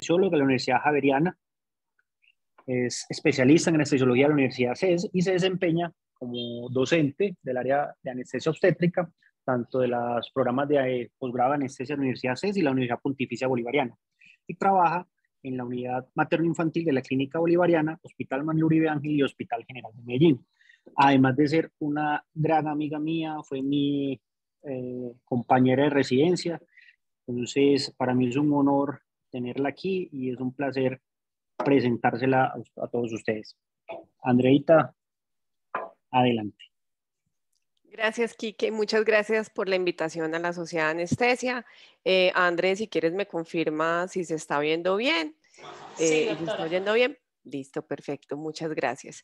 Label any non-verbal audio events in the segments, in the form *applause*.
Solo de la Universidad Javeriana es especialista en anestesiología de la Universidad CES y se desempeña como docente del área de anestesia obstétrica, tanto de los programas de eh, posgrado de anestesia de la Universidad CES y la Universidad Pontificia Bolivariana. Y trabaja en la unidad materno-infantil de la Clínica Bolivariana, Hospital Uribe Ángel y Hospital General de Medellín. Además de ser una gran amiga mía, fue mi eh, compañera de residencia. Entonces, para mí es un honor tenerla aquí y es un placer presentársela a, todos ustedes. Andreita, adelante. Gracias, Kike, Muchas gracias por la invitación a la Sociedad de Anestesia. Eh, Andrés, si quieres me confirma si se está viendo bien. Eh, ¿Se está oyendo bien? Listo, perfecto. Muchas gracias.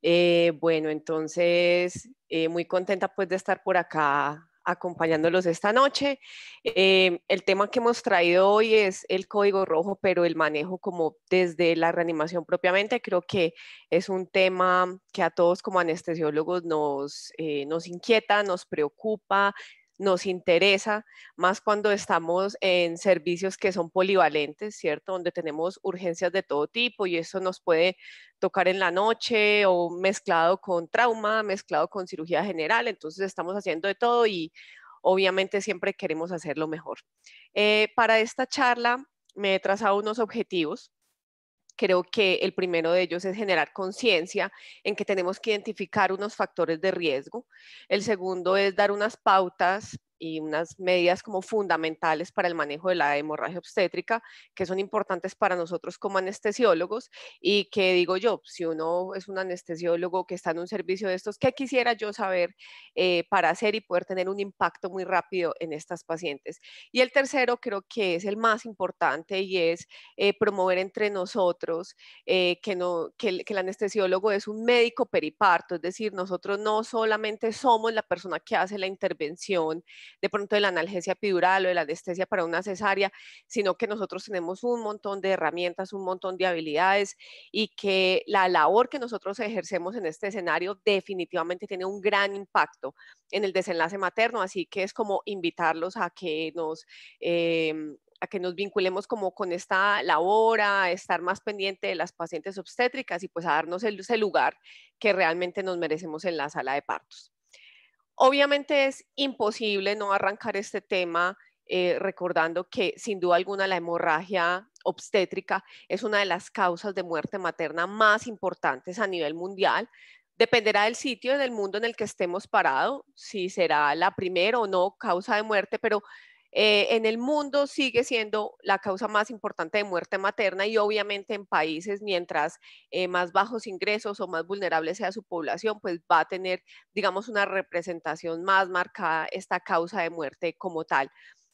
Eh, bueno, entonces, eh, muy contenta pues de estar por acá acompañándolos esta noche. Eh, el tema que hemos traído hoy es el código rojo, pero el manejo como desde la reanimación propiamente. Creo que es un tema que a todos como anestesiólogos nos, eh, nos inquieta, nos preocupa, nos interesa, más cuando estamos en servicios que son polivalentes, ¿cierto? Donde tenemos urgencias de todo tipo y eso nos puede tocar en la noche o mezclado con trauma, mezclado con cirugía general, entonces estamos haciendo de todo y obviamente siempre queremos hacerlo mejor. Eh, para esta charla me he trazado unos objetivos creo que el primero de ellos es generar conciencia en que tenemos que identificar unos factores de riesgo. El segundo es dar unas pautas y unas medidas como fundamentales para el manejo de la hemorragia obstétrica que son importantes para nosotros como anestesiólogos y que digo yo, si uno es un anestesiólogo que está en un servicio de estos, ¿qué quisiera yo saber eh, para hacer y poder tener un impacto muy rápido en estas pacientes? Y el tercero creo que es el más importante y es eh, promover entre nosotros eh, que, no, que el anestesiólogo es un médico periparto, es decir, nosotros no solamente somos la persona que hace la intervención, de pronto de la analgesia epidural o de la anestesia para una cesárea, sino que nosotros tenemos un montón de herramientas, un montón de habilidades y que la labor que nosotros ejercemos en este escenario definitivamente tiene un gran impacto en el desenlace materno, así que es como invitarlos a que nos... Em, a que nos vinculemos como con esta labor, a estar más pendiente de las pacientes obstétricas y pues a darnos el, lugar que realmente nos merecemos en la sala de partos. Obviamente es imposible no arrancar este tema eh, recordando que sin duda alguna la hemorragia obstétrica es una de las causas de muerte materna más importantes a nivel mundial. Dependerá del sitio en el mundo en el que estemos parados, si será la primera o no causa de muerte, pero eh, en el mundo sigue siendo la causa más importante de muerte materna y obviamente en países mientras eh, más bajos ingresos o más vulnerables sea su población, pues va a tener, digamos, una representación más marcada esta causa de muerte como tal.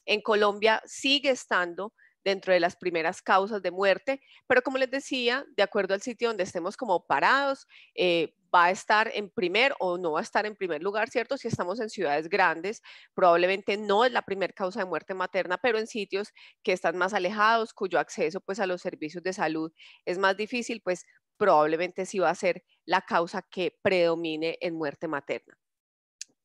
En Colombia sigue estando dentro de las primeras causas de muerte, pero como les decía, de acuerdo al sitio donde estemos como parados, eh, va a estar en primer o no va a estar en primer lugar, ¿cierto? Si estamos en ciudades grandes, probablemente no es la primera causa de muerte materna, pero en sitios que están más alejados, cuyo acceso pues a los servicios de salud es más difícil, pues probablemente sí va a ser la causa que predomine en muerte materna.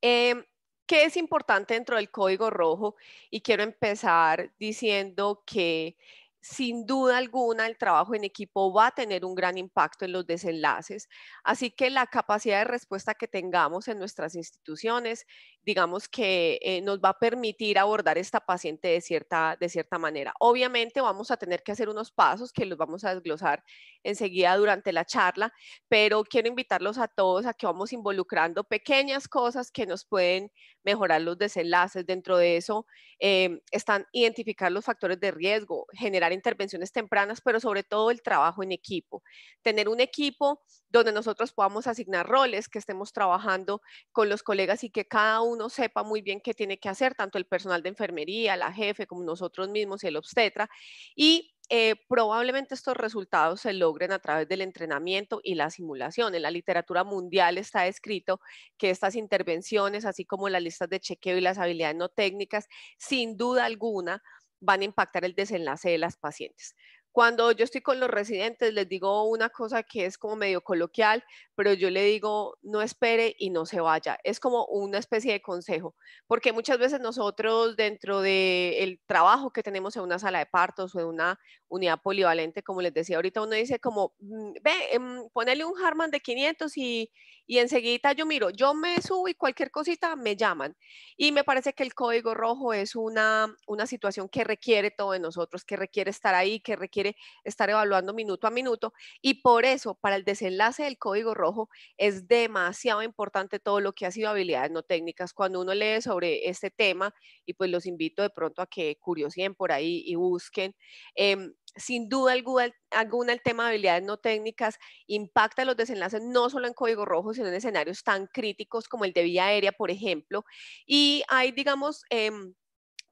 Em, ¿Qué es importante dentro del código rojo? Y quiero empezar diciendo que sin duda alguna el trabajo en equipo va a tener un gran impacto en los desenlaces, así que la capacidad de respuesta que tengamos en nuestras instituciones digamos que eh, nos va a permitir abordar esta paciente de cierta, de cierta manera. Obviamente vamos a tener que hacer unos pasos que los vamos a desglosar enseguida durante la charla, pero quiero invitarlos a todos a que vamos involucrando pequeñas cosas que nos pueden mejorar los desenlaces. Dentro de eso eh, están identificar los factores de riesgo, generar intervenciones tempranas, pero sobre todo el trabajo en equipo. Tener un equipo donde nosotros podamos asignar roles, que estemos trabajando con los colegas y que cada uno sepa muy bien qué tiene que hacer, tanto el personal de enfermería, la jefe, como nosotros mismos, el obstetra, y eh, probablemente estos resultados se logren a través del entrenamiento y la simulación. En la literatura mundial está escrito que estas intervenciones, así como las listas de chequeo y las habilidades no técnicas, sin duda alguna van a impactar el desenlace de las pacientes. Cuando yo estoy con los residentes, les digo una cosa que es como medio coloquial, pero yo le digo, no espere y no se vaya. Es como una especie de consejo, porque muchas veces nosotros dentro del trabajo que tenemos en una sala de partos o en una unidad polivalente, como les decía ahorita, uno dice como, mm, ve, em, ponele un Harman de 500 y, enseguida yo miro, yo me subo y cualquier cosita me llaman. Y me parece que el código rojo es una, una situación que requiere todo de nosotros, que requiere estar ahí, que requiere estar evaluando minuto a minuto y por eso para el desenlace del código rojo es demasiado importante todo lo que ha sido habilidades no técnicas. Cuando uno lee sobre este tema y pues los invito de pronto a que curiosen por ahí y busquen. Em, sin duda alguna, el tema de habilidades no técnicas impacta los desenlaces no solo en código rojo, sino en escenarios tan críticos como el de vía aérea, por ejemplo. Y hay, digamos, em,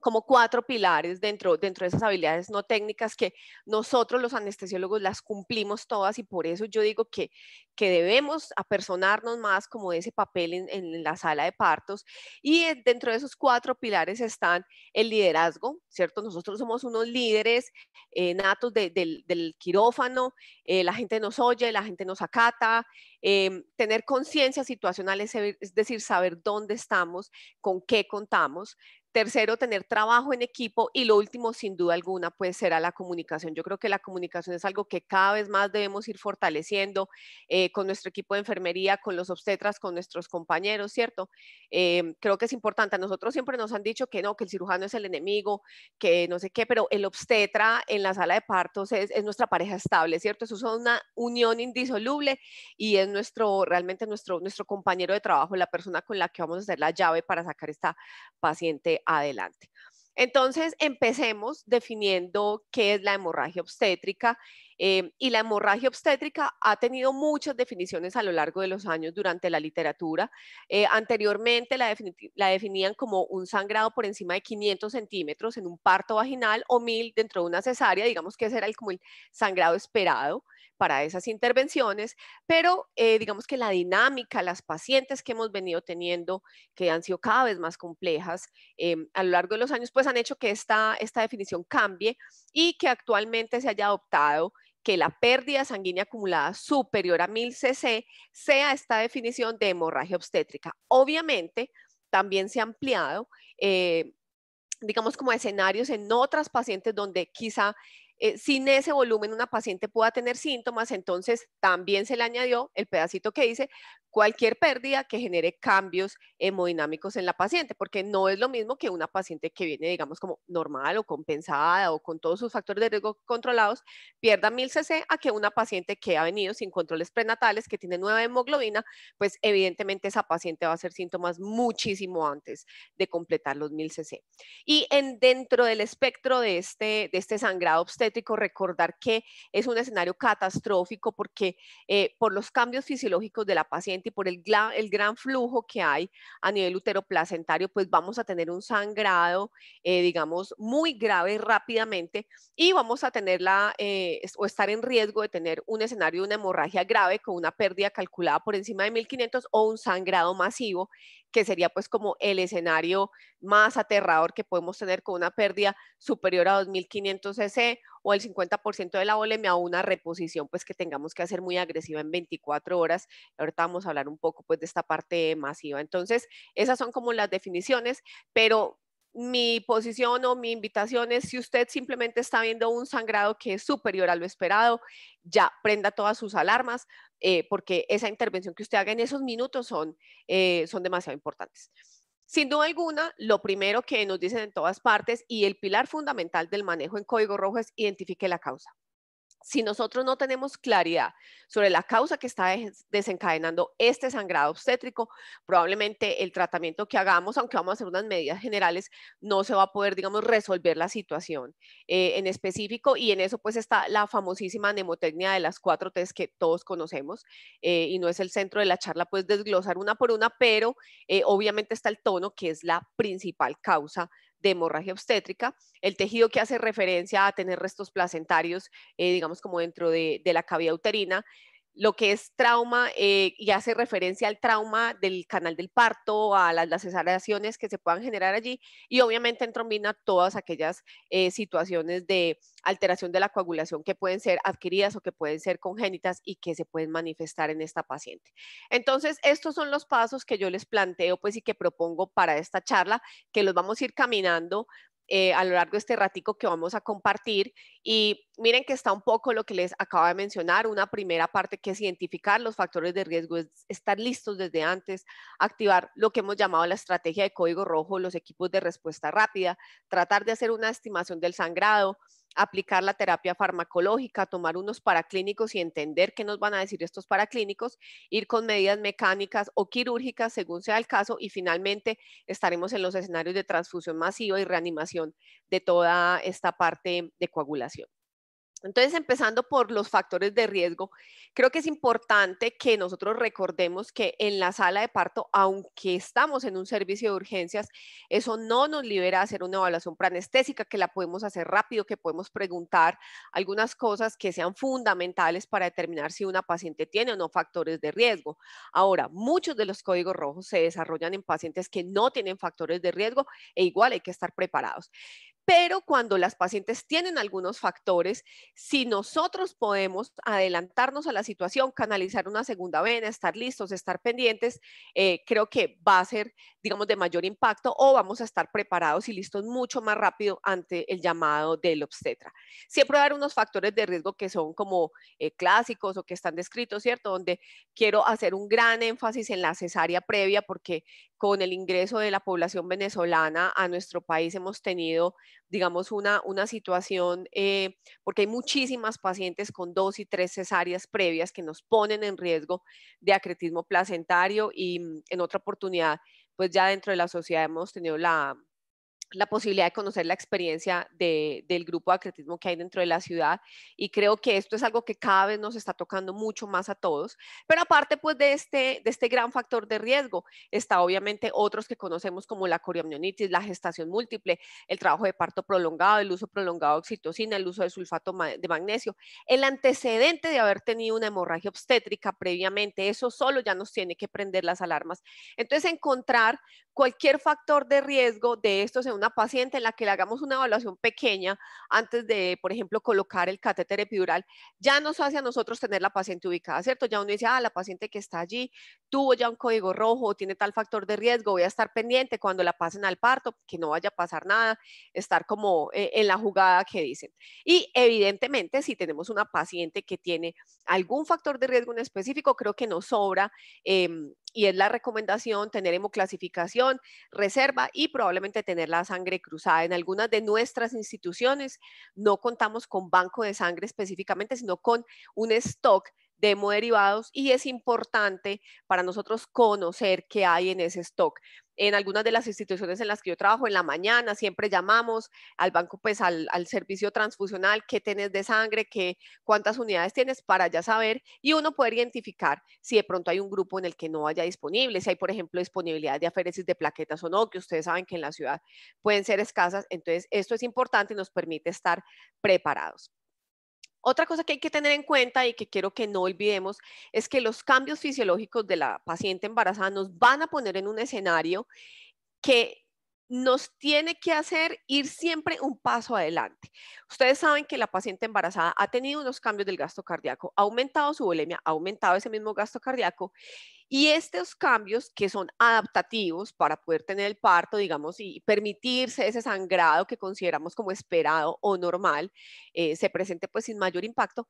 como cuatro pilares dentro, dentro de esas habilidades no técnicas que nosotros los anestesiólogos las cumplimos todas y por eso yo digo que, que debemos apersonarnos más como ese papel en, en la sala de partos y dentro de esos cuatro pilares están el liderazgo, ¿cierto? Nosotros somos unos líderes eh, natos del quirófano, eh, la gente nos oye, la gente nos acata, em, tener conciencia situacional, es decir, saber dónde estamos, con qué contamos, Tercero, tener trabajo en equipo y lo último, sin duda alguna, pues será la comunicación. Yo creo que la comunicación es algo que cada vez más debemos ir fortaleciendo eh, con nuestro equipo de enfermería, con los obstetras, con nuestros compañeros, ¿cierto? Em, creo que es importante. A nosotros siempre nos han dicho que no, que el cirujano es el enemigo, que no sé qué, pero el obstetra en la sala de partos es, nuestra pareja estable, ¿cierto? Eso es una unión indisoluble y es nuestro, realmente nuestro, nuestro compañero de trabajo, la persona con la que vamos a hacer la llave para sacar esta paciente adelante. Entonces, empecemos definiendo qué es la hemorragia obstétrica Em, y la hemorragia obstétrica ha tenido muchas definiciones a lo largo de los años durante la literatura. Eh, anteriormente la, definían como un sangrado por encima de 500 centímetros en un parto vaginal o 1000 dentro de una cesárea, digamos que ese era el, como el sangrado esperado para esas intervenciones, pero eh, digamos que la dinámica, las pacientes que hemos venido teniendo, que han sido cada vez más complejas em, a lo largo de los años, pues han hecho que esta, esta definición cambie y que actualmente se haya adoptado que la pérdida sanguínea acumulada superior a 1000 cc sea esta definición de hemorragia obstétrica. Obviamente, también se ha ampliado, eh, digamos, como escenarios en otras pacientes donde quizá eh, sin ese volumen una paciente pueda tener síntomas, entonces también se le añadió el pedacito que dice cualquier pérdida que genere cambios hemodinámicos en la paciente, porque no es lo mismo que una paciente que viene, digamos, como normal o compensada o con todos sus factores de riesgo controlados, pierda 1000 cc a que una paciente que ha venido sin controles prenatales, que tiene nueva hemoglobina, pues evidentemente esa paciente va a hacer síntomas muchísimo antes de completar los 1000 cc. Y en, dentro del espectro de este, de este sangrado obstétrico, recordar que es un escenario catastrófico porque eh, por los cambios fisiológicos de la paciente y por el, el gran flujo que hay a nivel uteroplacentario, pues vamos a tener un sangrado, eh, digamos, muy grave rápidamente y vamos a tenerla eh, o estar en riesgo de tener un escenario de una hemorragia grave con una pérdida calculada por encima de 1500 o un sangrado masivo que sería pues como el escenario más aterrador que podemos tener con una pérdida superior a 2.500 cc o el 50% de la volem a una reposición pues que tengamos que hacer muy agresiva en 24 horas. Ahorita vamos a hablar un poco pues de esta parte masiva. Entonces, esas son como las definiciones, pero mi posición o mi invitación es, si usted simplemente está viendo un sangrado que es superior a lo esperado, ya prenda todas sus alarmas, eh, porque esa intervención que usted haga en esos minutos son, eh, son demasiado importantes. Sin duda alguna, lo primero que nos dicen en todas partes y el pilar fundamental del manejo en código rojo es identifique la causa si nosotros no tenemos claridad sobre la causa que está desencadenando este sangrado obstétrico, probablemente el tratamiento que hagamos, aunque vamos a hacer unas medidas generales, no se va a poder, digamos, resolver la situación eh, en específico. Y en eso pues está la famosísima nemotecnia de las cuatro T's que todos conocemos eh, y no es el centro de la charla, pues desglosar una por una, pero eh, obviamente está el tono que es la principal causa de hemorragia obstétrica, el tejido que hace referencia a tener restos placentarios, eh, digamos como dentro de, de la cavidad uterina, lo que es trauma eh, y hace referencia al trauma del canal del parto, a las, las cesareaciones que se puedan generar allí y obviamente entromina todas aquellas eh, situaciones de alteración de la coagulación que pueden ser adquiridas o que pueden ser congénitas y que se pueden manifestar en esta paciente. Entonces, estos son los pasos que yo les planteo pues y que propongo para esta charla, que los vamos a ir caminando eh, a lo largo de este ratico que vamos a compartir. Y miren que está un poco lo que les acabo de mencionar, una primera parte que es identificar los factores de riesgo, estar listos desde antes, activar lo que hemos llamado la estrategia de código rojo, los equipos de respuesta rápida, tratar de hacer una estimación del sangrado, aplicar la terapia farmacológica, tomar unos paraclínicos y entender qué nos van a decir estos paraclínicos, ir con medidas mecánicas o quirúrgicas según sea el caso y finalmente estaremos en los escenarios de transfusión masiva y reanimación de toda esta parte de coagulación. Entonces, empezando por los factores de riesgo, creo que es importante que nosotros recordemos que en la sala de parto, aunque estamos en un servicio de urgencias, eso no nos libera a hacer una evaluación preanestésica, que la podemos hacer rápido, que podemos preguntar algunas cosas que sean fundamentales para determinar si una paciente tiene o no factores de riesgo. Ahora, muchos de los códigos rojos se desarrollan en pacientes que no tienen factores de riesgo e igual hay que estar preparados. Pero cuando las pacientes tienen algunos factores, si nosotros podemos adelantarnos a la situación, canalizar una segunda vena, estar listos, estar pendientes, eh, creo que va a ser, digamos, de mayor impacto o vamos a estar preparados y listos mucho más rápido ante el llamado del obstetra. Siempre va a haber unos factores de riesgo que son como eh, clásicos o que están descritos, ¿cierto? Donde quiero hacer un gran énfasis en la cesárea previa porque con el ingreso de la población venezolana a nuestro país hemos tenido digamos, una, una situación, eh, porque hay muchísimas pacientes con dos y tres cesáreas previas que nos ponen en riesgo de acretismo placentario y mm, en otra oportunidad, pues ya dentro de la sociedad hemos tenido la, la posibilidad de conocer la experiencia del grupo de acretismo que hay dentro de la ciudad y creo que esto es algo que cada vez nos está tocando mucho más a todos, pero aparte pues de este, de este gran factor de riesgo está obviamente otros que conocemos como la coriomionitis, la gestación múltiple, el trabajo de parto prolongado, el uso prolongado de oxitocina, el uso de sulfato de magnesio, el antecedente de haber tenido una hemorragia obstétrica previamente, eso solo ya nos tiene que prender las alarmas. Entonces encontrar cualquier factor de riesgo de estos una paciente en la que le hagamos una evaluación pequeña antes de, por ejemplo, colocar el catéter epidural, ya nos hace a nosotros tener la paciente ubicada, ¿cierto? Ya uno dice, ah, la paciente que está allí tuvo ya un código rojo, tiene tal factor de riesgo, voy a estar pendiente cuando la pasen al parto, que no vaya a pasar nada, estar como eh, en la jugada que dicen. Y evidentemente, si tenemos una paciente que tiene algún factor de riesgo en específico, creo que nos sobra. Em, y es la recomendación tener hemoclasificación, reserva y probablemente tener la sangre cruzada. En algunas de nuestras instituciones no contamos con banco de sangre específicamente, sino con un stock de hemoderivados y es importante para nosotros conocer qué hay en ese stock en algunas de las instituciones en las que yo trabajo, en la mañana siempre llamamos al banco, pues al, servicio transfusional, qué tenés de sangre, qué, cuántas unidades tienes para ya saber y uno poder identificar si de pronto hay un grupo en el que no haya disponible, si hay, por ejemplo, disponibilidad de aféresis de plaquetas o no, que ustedes saben que en la ciudad pueden ser escasas. Entonces, esto es importante y nos permite estar preparados. Otra cosa que hay que tener en cuenta y que quiero que no olvidemos es que los cambios fisiológicos de la paciente embarazada nos van a poner en un escenario que nos tiene que hacer ir siempre un paso adelante. Ustedes saben que la paciente embarazada ha tenido unos cambios del gasto cardíaco, ha aumentado su bulimia, ha aumentado ese mismo gasto cardíaco y estos cambios que son adaptativos para poder tener el parto, digamos, y permitirse ese sangrado que consideramos como esperado o normal, eh, se presente pues sin mayor impacto,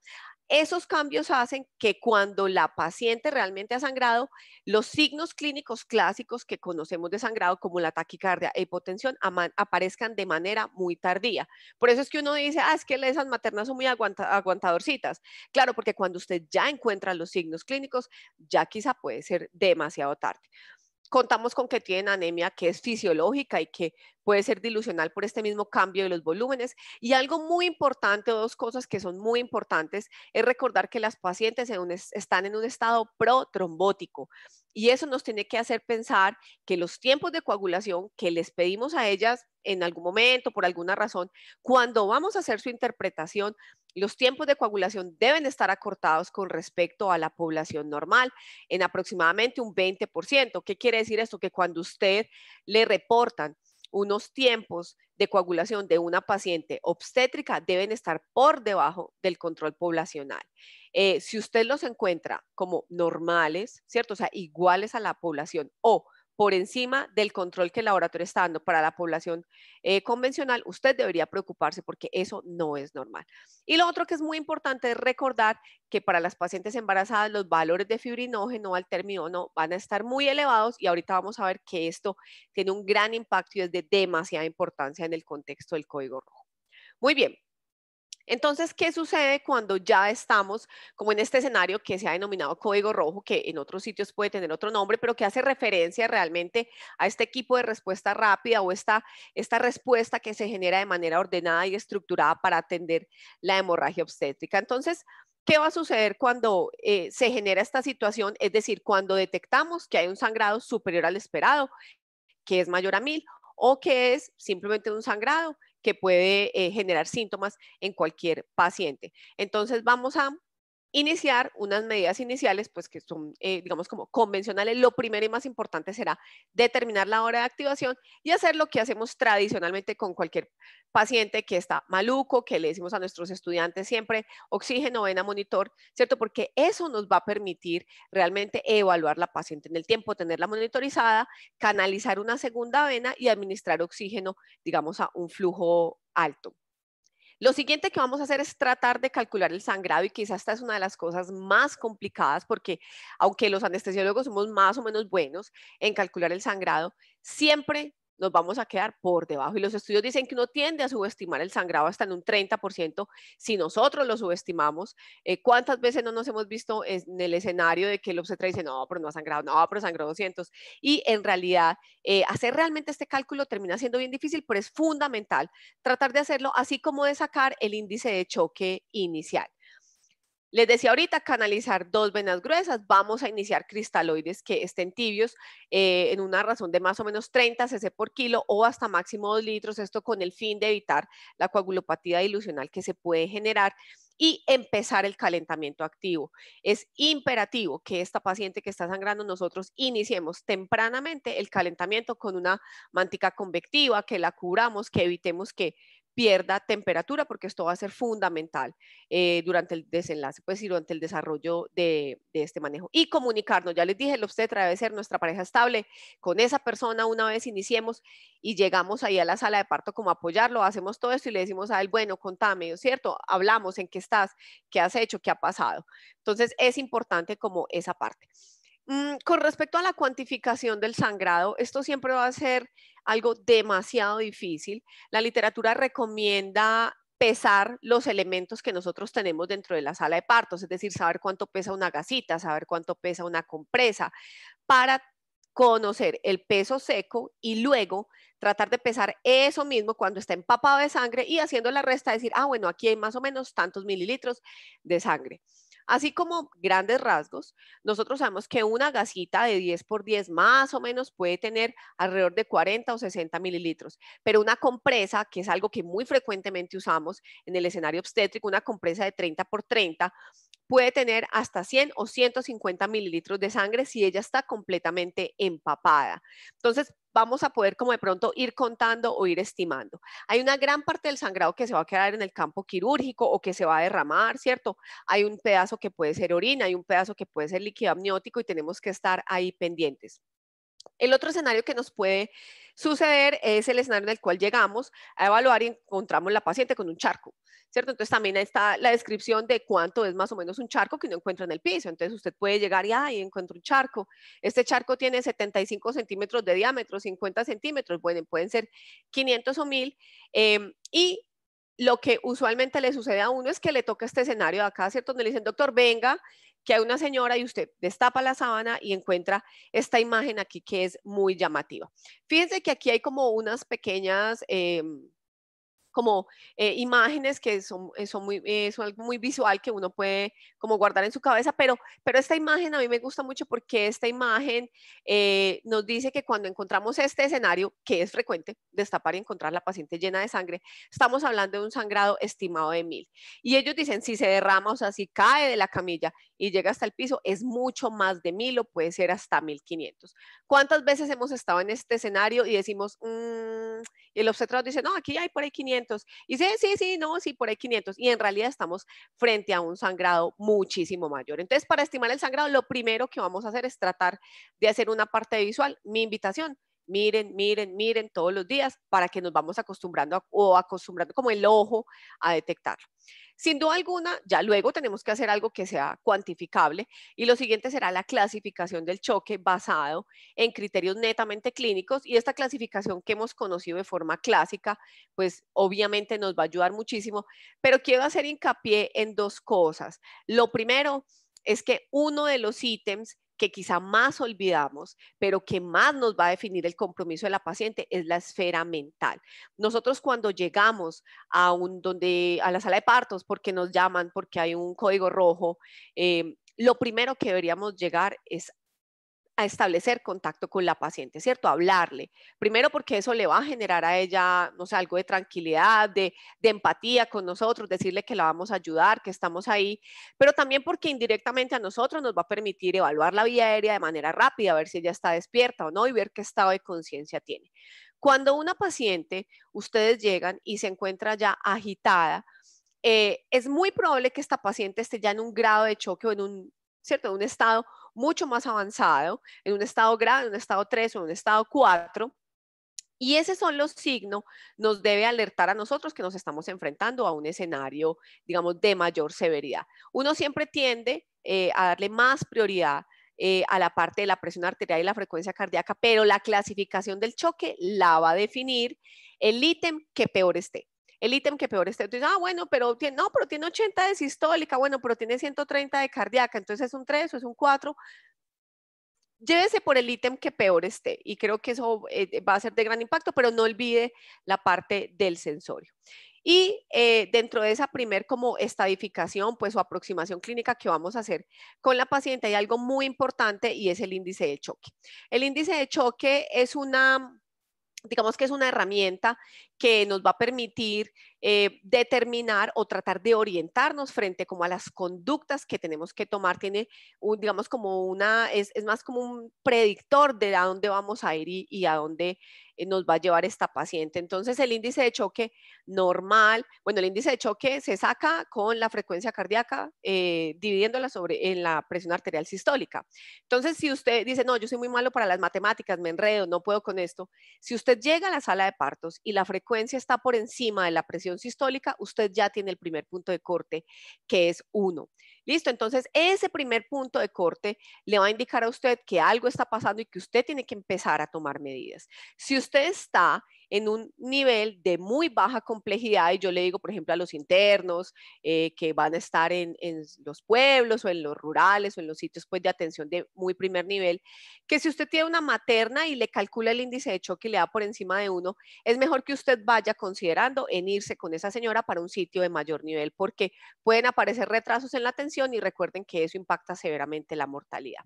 esos cambios hacen que cuando la paciente realmente ha sangrado, los signos clínicos clásicos que conocemos de sangrado, como la taquicardia e hipotensión, aparezcan de manera muy tardía. Por eso es que uno dice, ah, es que esas maternas son muy aguantadorcitas. Claro, porque cuando usted ya encuentra los signos clínicos, ya quizá puede ser demasiado tarde contamos con que tienen anemia que es fisiológica y que puede ser dilucional por este mismo cambio de los volúmenes. Y algo muy importante, dos cosas que son muy importantes, es recordar que las pacientes están en un estado protrombótico. Y eso nos tiene que hacer pensar que los tiempos de coagulación que les pedimos a ellas en algún momento, por alguna razón, cuando vamos a hacer su interpretación, los tiempos de coagulación deben estar acortados con respecto a la población normal en aproximadamente un 20%. ¿Qué quiere decir esto? Que cuando usted le reportan unos tiempos de coagulación de una paciente obstétrica deben estar por debajo del control poblacional. Eh, si usted los encuentra como normales, ¿cierto? O sea, iguales a la población o por encima del control que el laboratorio está dando para la población eh, convencional, usted debería preocuparse porque eso no es normal. Y lo otro que es muy importante es recordar que para las pacientes embarazadas los valores de fibrinógeno al término van a estar muy elevados y ahorita vamos a ver que esto tiene un gran impacto y es de demasiada importancia en el contexto del código rojo. Muy bien, entonces, ¿qué sucede cuando ya estamos como en este escenario que se ha denominado código rojo, que en otros sitios puede tener otro nombre, pero que hace referencia realmente a este equipo de respuesta rápida o esta, esta respuesta que se genera de manera ordenada y estructurada para atender la hemorragia obstétrica? Entonces, ¿Qué va a suceder cuando eh, se genera esta situación? Es decir, cuando detectamos que hay un sangrado superior al esperado, que es mayor a mil o que es simplemente un sangrado que puede eh, generar síntomas en cualquier paciente. Entonces vamos a iniciar unas medidas iniciales, pues que son, eh, digamos, como convencionales. Lo primero y más importante será determinar la hora de activación y hacer lo que hacemos tradicionalmente con cualquier paciente que está maluco, que le decimos a nuestros estudiantes siempre, oxígeno, vena, monitor, ¿cierto? Porque eso nos va a permitir realmente evaluar la paciente en el tiempo, tenerla monitorizada, canalizar una segunda vena y administrar oxígeno, digamos, a un flujo alto. Lo siguiente que vamos a hacer es tratar de calcular el sangrado y quizás esta es una de las cosas más complicadas porque aunque los anestesiólogos somos más o menos buenos en calcular el sangrado, siempre nos vamos a quedar por debajo. Y los estudios dicen que uno tiende a subestimar el sangrado hasta en un 30%. Si nosotros lo subestimamos, eh, ¿cuántas veces no nos hemos visto en el escenario de que el obstetra dice, no, pero no ha sangrado, no, pero sangró 200? Y en realidad, eh, hacer realmente este cálculo termina siendo bien difícil, pero es fundamental tratar de hacerlo, así como de sacar el índice de choque inicial. Les decía ahorita canalizar dos venas gruesas, vamos a iniciar cristaloides que estén tibios eh, en una razón de más o menos 30 cc por kilo o hasta máximo 2 litros, esto con el fin de evitar la coagulopatía dilucional que se puede generar y empezar el calentamiento activo. Es imperativo que esta paciente que está sangrando nosotros iniciemos tempranamente el calentamiento con una mantica convectiva, que la curamos, que evitemos que pierda temperatura, porque esto va a ser fundamental eh, durante el desenlace, pues y durante el desarrollo de, este manejo. Y comunicarnos, ya les dije, el obstetra debe ser nuestra pareja estable con esa persona una vez iniciemos y llegamos ahí a la sala de parto como apoyarlo, hacemos todo esto y le decimos a él, bueno, contame, ¿cierto? Hablamos en qué estás, qué has hecho, qué ha pasado. Entonces es importante como esa parte. Mm, con respecto a la cuantificación del sangrado, esto siempre va a ser algo demasiado difícil. La literatura recomienda pesar los elementos que nosotros tenemos dentro de la sala de partos, es decir, saber cuánto pesa una gasita, saber cuánto pesa una compresa, para conocer el peso seco y luego tratar de pesar eso mismo cuando está empapado de sangre y haciendo la resta decir, ah, bueno, aquí hay más o menos tantos mililitros de sangre. Así como grandes rasgos, nosotros sabemos que una gasita de 10 por 10 más o menos puede tener alrededor de 40 o 60 mililitros, pero una compresa, que es algo que muy frecuentemente usamos en el escenario obstétrico, una compresa de 30 por 30, puede tener hasta 100 o 150 mililitros de sangre si ella está completamente empapada. Entonces, vamos a poder como de pronto ir contando o ir estimando. Hay una gran parte del sangrado que se va a quedar en el campo quirúrgico o que se va a derramar, ¿cierto? Hay un pedazo que puede ser orina, hay un pedazo que puede ser líquido amniótico y tenemos que estar ahí pendientes. El otro escenario que nos puede suceder es el escenario en el cual llegamos a evaluar y encontramos la paciente con un charco, ¿cierto? Entonces también está la descripción de cuánto es más o menos un charco que uno encuentra en el piso. Entonces usted puede llegar y ahí encuentra un charco. Este charco tiene 75 centímetros de diámetro, 50 centímetros, pueden ser 500 o 1000. Em, y lo que usualmente le sucede a uno es que le toca este escenario de acá, ¿cierto? Donde le dicen, doctor, venga, que hay una señora y usted destapa la sábana y encuentra esta imagen aquí que es muy llamativa. Fíjense que aquí hay como unas pequeñas... Em, como eh, imágenes que son, eh, son, muy, eh, algo muy visual que uno puede como guardar en su cabeza, pero, pero esta imagen a mí me gusta mucho porque esta imagen nos dice que cuando encontramos este escenario, que es frecuente, destapar y encontrar la paciente llena de sangre, estamos hablando de un sangrado estimado de mil. Y ellos dicen, si se derrama, o sea, si cae de la camilla y llega hasta el piso, es mucho más de mil o puede ser hasta 1500. ¿Cuántas veces hemos estado en este escenario y decimos, mm", y el obstetra dice, no, aquí hay por ahí 500? Y sí, sí, sí, no, sí, por ahí 500. Y en realidad estamos frente a un sangrado muchísimo mayor. Entonces, para estimar el sangrado, lo primero que vamos a hacer es tratar de hacer una parte visual. Mi invitación, miren, miren, miren todos los días para que nos vamos acostumbrando o acostumbrando como el ojo a detectarlo. Sin duda alguna, ya luego tenemos que hacer algo que sea cuantificable y lo siguiente será la clasificación del choque basado en criterios netamente clínicos y esta clasificación que hemos conocido de forma clásica, pues obviamente nos va a ayudar muchísimo, pero quiero hacer hincapié en dos cosas. Lo primero es que uno de los ítems que quizá más olvidamos, pero que más nos va a definir el compromiso de la paciente es la esfera mental. Nosotros cuando llegamos a, un, donde, a la sala de partos porque nos llaman, porque hay un código rojo, em, lo primero que deberíamos llegar es a establecer contacto con la paciente, ¿cierto? Hablarle. Primero porque eso le va a generar a ella, no sé, algo de tranquilidad, de, empatía con nosotros, decirle que la vamos a ayudar, que estamos ahí, pero también porque indirectamente a nosotros nos va a permitir evaluar la vía aérea de manera rápida, ver si ella está despierta o no y ver qué estado de conciencia tiene. Cuando una paciente, ustedes llegan y se encuentra ya agitada, eh, es muy probable que esta paciente esté ya en un grado de choque o en un, ¿cierto? En un estado mucho más avanzado, en un estado grave, en un estado 3 o en un estado 4. Y esos son los signos, nos debe alertar a nosotros que nos estamos enfrentando a un escenario, digamos, de mayor severidad. Uno siempre tiende eh, a darle más prioridad eh, a la parte de la presión arterial y la frecuencia cardíaca, pero la clasificación del choque la va a definir el ítem que peor esté el ítem que peor esté. Entonces, ah, bueno, pero tiene, no, pero tiene 80 de sistólica, bueno, pero tiene 130 de cardíaca, entonces es un 3 o es un 4. Llévese por el ítem que peor esté y creo que eso eh, eh, va a ser de gran impacto, pero no olvide la parte del sensorio. Y eh, dentro de esa primer como estadificación, pues o aproximación clínica que vamos a hacer con la paciente, hay algo muy importante y es el índice de choque. El índice de choque es una digamos que es una herramienta que nos va a permitir eh, determinar o tratar de orientarnos frente como a las conductas que tenemos que tomar. Tiene, un, digamos, como una, es, más como un predictor de a dónde vamos a ir y, a dónde eh, nos va a llevar esta paciente. Entonces, el índice de choque normal, bueno, el índice de choque se saca con la frecuencia cardíaca, eh, dividiéndola sobre, en la presión arterial sistólica. Entonces, si usted dice, no, yo soy muy malo para las matemáticas, me enredo, no puedo con esto, si usted llega a la sala de partos y la frecuencia está por encima de la presión sistólica, usted ya tiene el primer punto de corte, que es 1. Listo, entonces ese primer punto de corte le va a indicar a usted que algo está pasando y que usted tiene que empezar a tomar medidas. Si usted está en un nivel de muy baja complejidad. Y yo le digo, por ejemplo, a los internos eh, que van a estar en, los pueblos o en los rurales o en los sitios pues, de atención de muy primer nivel, que si usted tiene una materna y le calcula el índice de choque y le da por encima de uno, es mejor que usted vaya considerando en irse con esa señora para un sitio de mayor nivel, porque pueden aparecer retrasos en la atención y recuerden que eso impacta severamente la mortalidad.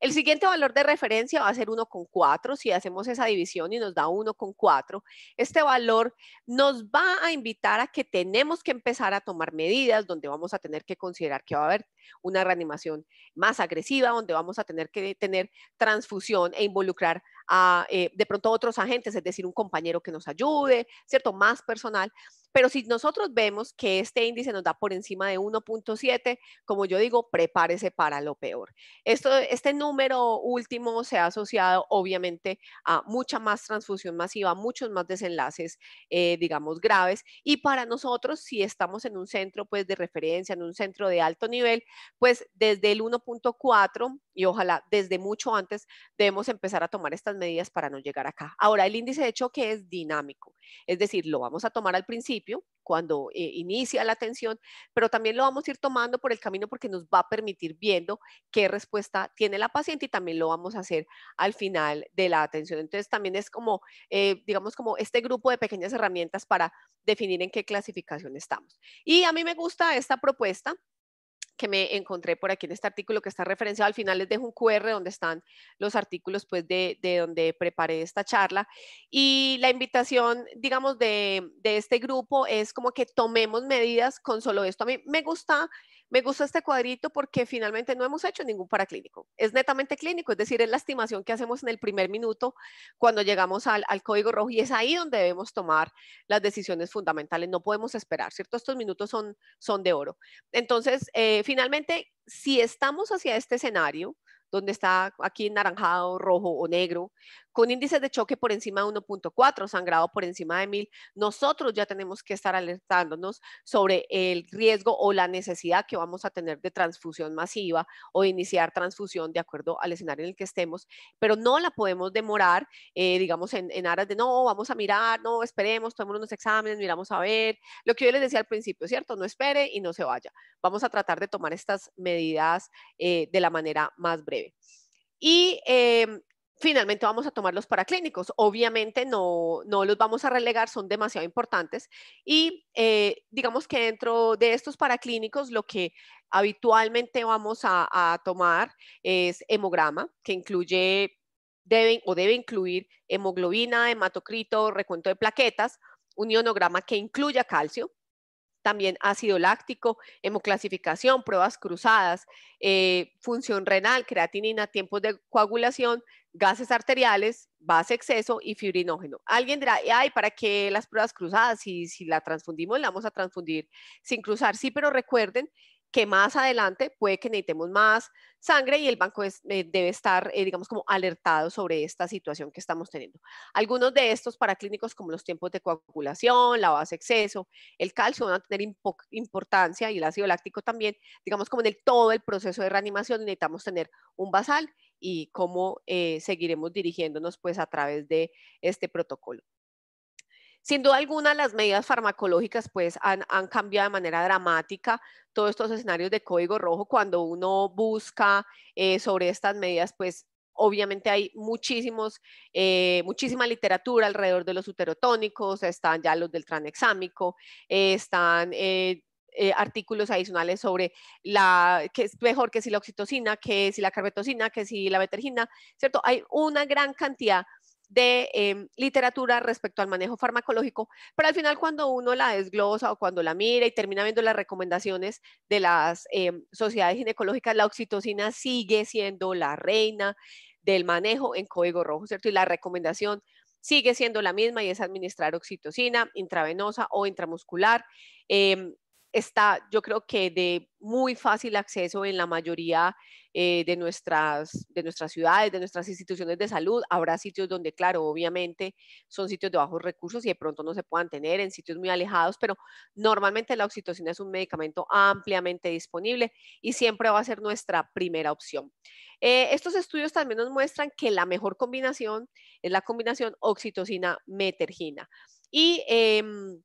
El siguiente valor de referencia va a ser 1,4. Si hacemos esa división y nos da 1,4, este valor nos va a invitar a que tenemos que empezar a tomar medidas donde vamos a tener que considerar que va a haber una reanimación más agresiva, donde vamos a tener que tener transfusión e involucrar eh, de pronto otros agentes, es decir, un compañero que nos ayude, ¿cierto? Más personal. Pero si nosotros vemos que este índice nos da por encima de 1.7, como yo digo, prepárese para lo peor. Esto, este número último se ha asociado obviamente a mucha más transfusión masiva, muchos más desenlaces, eh, digamos, graves. Y para nosotros, si estamos en un centro pues, de referencia, en un centro de alto nivel, pues desde el 1.4 y ojalá desde mucho antes debemos empezar a tomar estas medidas para no llegar acá. Ahora, el índice de choque es dinámico, es decir, lo vamos a tomar al principio, cuando eh, inicia la atención, pero también lo vamos a ir tomando por el camino porque nos va a permitir viendo qué respuesta tiene la paciente y también lo vamos a hacer al final de la atención. Entonces también es como, eh, digamos, como este grupo de pequeñas herramientas para definir en qué clasificación estamos. Y a mí me gusta esta propuesta que me encontré por aquí en este artículo que está referenciado. Al final les dejo un QR donde están los artículos pues, de, de donde preparé esta charla. Y la invitación, digamos, de, de este grupo es como que tomemos medidas con solo esto. A mí me gusta me gusta este cuadrito porque finalmente no hemos hecho ningún paraclínico. Es netamente clínico, es decir, es la estimación que hacemos en el primer minuto cuando llegamos al, código rojo y es ahí donde debemos tomar las decisiones fundamentales. No podemos esperar, ¿cierto? Estos minutos son, son de oro. Entonces, eh, finalmente, si estamos hacia este escenario, donde está aquí naranjado, rojo o negro, con índices de choque por encima de 1.4, sangrado por encima de 1000, nosotros ya tenemos que estar alertándonos sobre el riesgo o la necesidad que vamos a tener de transfusión masiva o iniciar transfusión de acuerdo al escenario en el que estemos, pero no la podemos demorar, eh, digamos, en, aras de no, vamos a mirar, no, esperemos, tomemos unos exámenes, miramos a ver, lo que yo les decía al principio, ¿cierto? No espere y no se vaya. Vamos a tratar de tomar estas medidas eh, de la manera más breve. Y em, finalmente vamos a tomar los paraclínicos. Obviamente no, no los vamos a relegar, son demasiado importantes. Y eh, digamos que dentro de estos paraclínicos lo que habitualmente vamos a, tomar es hemograma, que incluye deben o debe incluir hemoglobina, hematocrito, recuento de plaquetas, un ionograma que incluya calcio, también ácido láctico, hemoclasificación, pruebas cruzadas, eh, función renal, creatinina, tiempos de coagulación, gases arteriales, base exceso y fibrinógeno. Alguien dirá, eh, ay, ¿para qué las pruebas cruzadas? Si, si la transfundimos, la vamos a transfundir sin cruzar. Sí, pero recuerden que más adelante puede que necesitemos más sangre y el banco eh, debe estar, eh, digamos, como alertado sobre esta situación que estamos teniendo. Algunos de estos paraclínicos, como los tiempos de coagulación, la base exceso, el calcio, van a tener importancia y el ácido láctico también, digamos, como en el, todo el proceso de reanimación necesitamos tener un basal y cómo eh, seguiremos dirigiéndonos pues a través de este protocolo. Sin duda alguna, las medidas farmacológicas pues han, cambiado de manera dramática todos estos escenarios de código rojo. Cuando uno busca eh, sobre estas medidas, pues obviamente hay muchísimos, eh, muchísima literatura alrededor de los uterotónicos, están ya los del tranexámico, están eh, artículos adicionales sobre la, que es mejor que si la oxitocina, que si la carbetocina, que si la betergina, ¿cierto? Hay una gran cantidad de em, literatura respecto al manejo farmacológico, pero al final cuando uno la desglosa o cuando la mira y termina viendo las recomendaciones de las em, sociedades ginecológicas, la oxitocina sigue siendo la reina del manejo en código rojo, ¿cierto? Y la recomendación sigue siendo la misma y es administrar oxitocina intravenosa o intramuscular. Em, está yo creo que de muy fácil acceso en la mayoría eh, de, nuestras, de nuestras ciudades, de nuestras instituciones de salud. Habrá sitios donde, claro, obviamente son sitios de bajos recursos y de pronto no se puedan tener en sitios muy alejados, pero normalmente la oxitocina es un medicamento ampliamente disponible y siempre va a ser nuestra primera opción. Eh, estos estudios también nos muestran que la mejor combinación es la combinación oxitocina-metergina. Y em,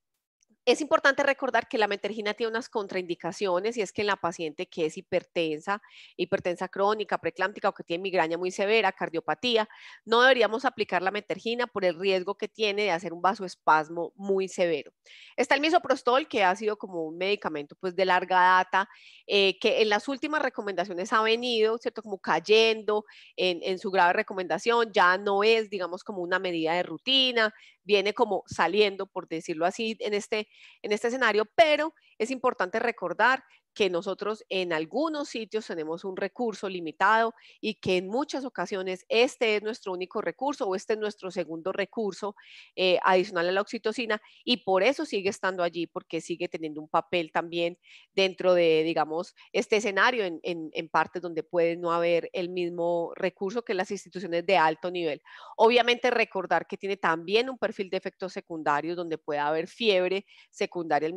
es importante recordar que la metergina tiene unas contraindicaciones y es que en la paciente que es hipertensa, hipertensa crónica, preclámptica o que tiene migraña muy severa, cardiopatía, no deberíamos aplicar la metergina por el riesgo que tiene de hacer un vasoespasmo muy severo. Está el misoprostol que ha sido como un medicamento pues de larga data eh, que en las últimas recomendaciones ha venido, ¿cierto? Como cayendo en, en su grave recomendación, ya no es digamos como una medida de rutina, viene como saliendo, por decirlo así, en este, en este escenario, pero es importante recordar que nosotros en algunos sitios tenemos un recurso limitado y que en muchas ocasiones este es nuestro único recurso o este es nuestro segundo recurso eh, adicional a la oxitocina y por eso sigue estando allí porque sigue teniendo un papel también dentro de, digamos, este escenario en, partes donde puede no haber el mismo recurso que las instituciones de alto nivel. Obviamente recordar que tiene también un perfil de efectos secundarios donde puede haber fiebre secundaria al,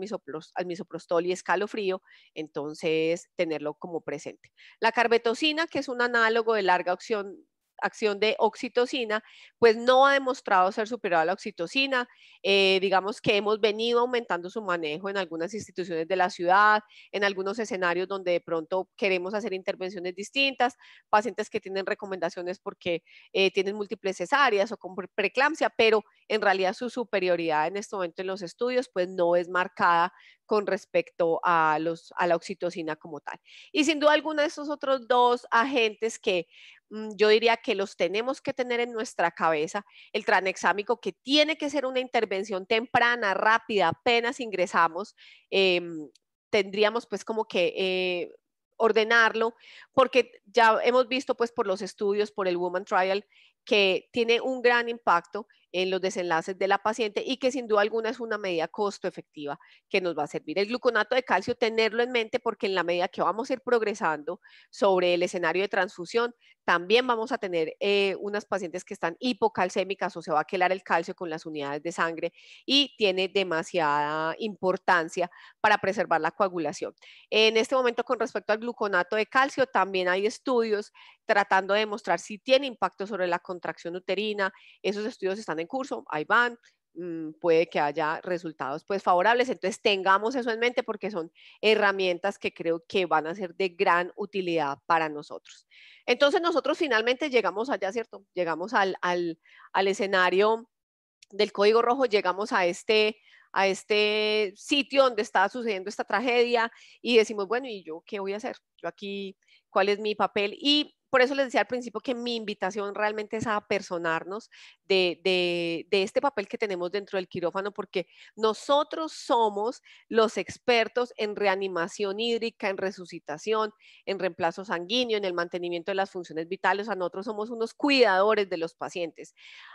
misoprostol y escalofrío. En entonces tenerlo como presente. La carbetocina, que es un análogo de larga acción, acción de oxitocina, pues no ha demostrado ser superior a la oxitocina. Eh, digamos que hemos venido aumentando su manejo en algunas instituciones de la ciudad, en algunos escenarios donde de pronto queremos hacer intervenciones distintas, pacientes que tienen recomendaciones porque eh, tienen múltiples cesáreas o con preeclampsia, pero en realidad su superioridad en este momento en los estudios pues no es marcada con respecto a, los, a la oxitocina como tal. Y sin duda alguna, esos otros dos agentes que mm, yo diría que los tenemos que tener en nuestra cabeza, el tranexámico, que tiene que ser una intervención temprana, rápida, apenas ingresamos, em, tendríamos pues como que... Eh, ordenarlo, porque ya hemos visto pues por los estudios, por el Woman Trial, que tiene un gran impacto en los desenlaces de la paciente y que sin duda alguna es una medida costo efectiva que nos va a servir. El gluconato de calcio, tenerlo en mente porque en la medida que vamos a ir progresando sobre el escenario de transfusión, también vamos a tener eh, unas pacientes que están hipocalcémicas o se va a quelar el calcio con las unidades de sangre y tiene demasiada importancia para preservar la coagulación. En este momento, con respecto al gluconato de calcio, también hay estudios tratando de demostrar si tiene impacto sobre la contracción uterina. Esos estudios están en curso, ahí van, mm, puede que haya resultados pues favorables. Entonces tengamos eso en mente porque son herramientas que creo que van a ser de gran utilidad para nosotros. Entonces nosotros finalmente llegamos allá, ¿cierto? Llegamos al, escenario del Código Rojo, llegamos a este, a este sitio donde está sucediendo esta tragedia y decimos, bueno, ¿y yo qué voy a hacer? Yo aquí cuál es mi papel. Y por eso les decía al principio que mi invitación realmente es a personarnos de, de, este papel que tenemos dentro del quirófano, porque nosotros somos los expertos en reanimación hídrica, en resucitación, en reemplazo sanguíneo, en el mantenimiento de las funciones vitales. O sea, nosotros somos unos cuidadores de los pacientes.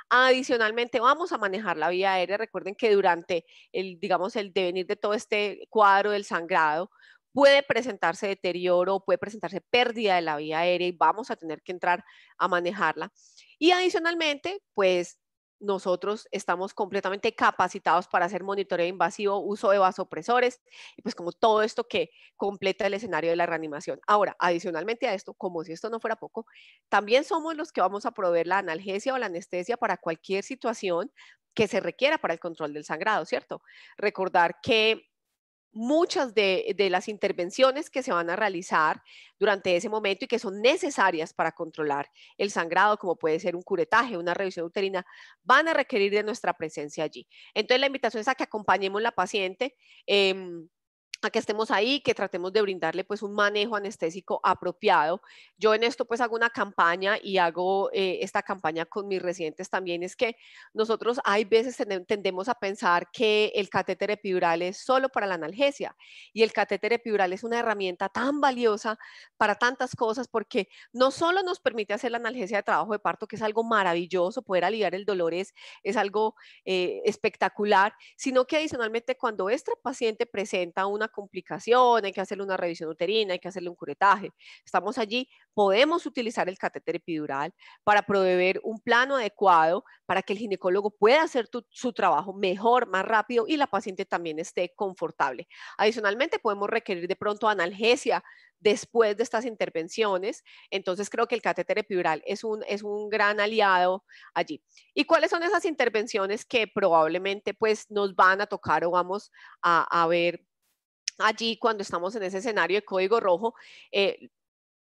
Adicionalmente, vamos a manejar la vía aérea. Recuerden que durante el, digamos, el devenir de todo este cuadro del sangrado, puede presentarse deterioro, puede presentarse pérdida de la vía aérea y vamos a tener que entrar a manejarla. Y adicionalmente, pues nosotros estamos completamente capacitados para hacer monitoreo invasivo, uso de vasopresores y pues como todo esto que completa el escenario de la reanimación. Ahora, adicionalmente a esto, como si esto no fuera poco, también somos los que vamos a proveer la analgesia o la anestesia para cualquier situación que se requiera para el control del sangrado, ¿cierto? Recordar que muchas de, las intervenciones que se van a realizar durante ese momento y que son necesarias para controlar el sangrado, como puede ser un curetaje, una revisión uterina, van a requerir de nuestra presencia allí. Entonces la invitación es a que acompañemos a la paciente. Em, a que estemos ahí, que tratemos de brindarle pues un manejo anestésico apropiado. Yo en esto pues hago una campaña y hago eh, esta campaña con mis residentes también, es que nosotros hay veces tendemos a pensar que el catéter epidural es solo para la analgesia y el catéter epidural es una herramienta tan valiosa para tantas cosas porque no solo nos permite hacer la analgesia de trabajo de parto, que es algo maravilloso, poder aliviar el dolor es, es algo eh, espectacular, sino que adicionalmente cuando esta paciente presenta una complicación, hay que hacerle una revisión uterina, hay que hacerle un curetaje. Estamos allí, podemos utilizar el catéter epidural para proveer un plano adecuado para que el ginecólogo pueda hacer su trabajo mejor, más rápido y la paciente también esté confortable. Adicionalmente, podemos requerir de pronto analgesia después de estas intervenciones. Entonces, creo que el catéter epidural es un, es un gran aliado allí. ¿Y cuáles son esas intervenciones que probablemente pues, nos van a tocar o vamos a, a ver allí cuando estamos en ese escenario de código rojo, eh,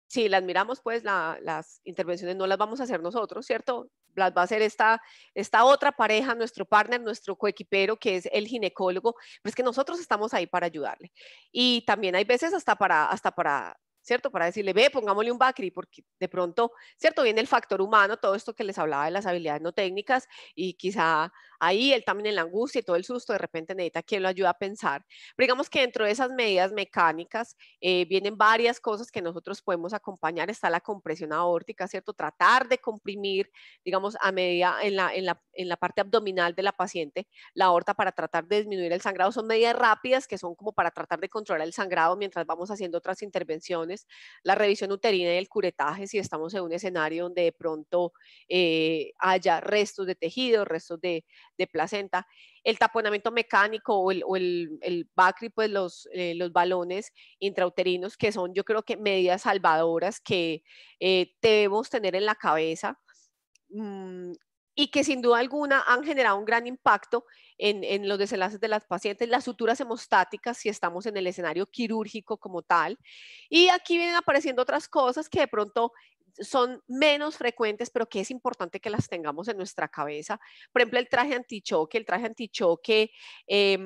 si las miramos, pues las intervenciones no las vamos a hacer nosotros, ¿cierto? Las va a hacer esta, esta otra pareja, nuestro partner, nuestro coequipero, que es el ginecólogo, pero es que nosotros estamos ahí para ayudarle. Y también hay veces hasta para, hasta para ¿cierto? Para decirle, ve, pongámosle un Bacri, porque de pronto, ¿cierto? Viene el factor humano, todo esto que les hablaba de las habilidades no técnicas y quizá ahí él también en la angustia y todo el susto de repente necesita que lo ayude a pensar. Pero digamos que dentro de esas medidas mecánicas eh, vienen varias cosas que nosotros podemos acompañar. Está la compresión aórtica, ¿cierto? Tratar de comprimir, digamos, a medida en la, en la, parte abdominal de la paciente la aorta para tratar de disminuir el sangrado. Son medidas rápidas que son como para tratar de controlar el sangrado mientras vamos haciendo otras intervenciones. La revisión uterina y el curetaje si estamos en un escenario donde de pronto eh, haya restos de tejido, restos de, de placenta. El taponamiento mecánico o el, o pues los, eh, los balones intrauterinos, que son yo creo que medidas salvadoras que eh, debemos tener en la cabeza. Mm, y que sin duda alguna han generado un gran impacto en, en, los desenlaces de las pacientes, las suturas hemostáticas si estamos en el escenario quirúrgico como tal. Y aquí vienen apareciendo otras cosas que de pronto son menos frecuentes, pero que es importante que las tengamos en nuestra cabeza. Por ejemplo, el traje antichoque, el traje antichoque eh,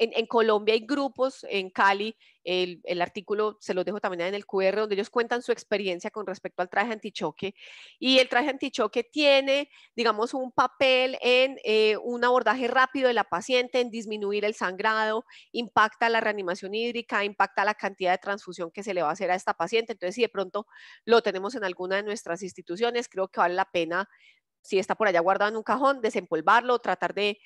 en, Colombia hay grupos, en Cali, el, el, artículo se los dejo también en el QR, donde ellos cuentan su experiencia con respecto al traje antichoque. Y el traje antichoque tiene, digamos, un papel en eh, un abordaje rápido de la paciente, en disminuir el sangrado, impacta la reanimación hídrica, impacta la cantidad de transfusión que se le va a hacer a esta paciente. Entonces, si de pronto lo tenemos en alguna de nuestras instituciones, creo que vale la pena si está por allá guardado en un cajón, desempolvarlo, tratar de,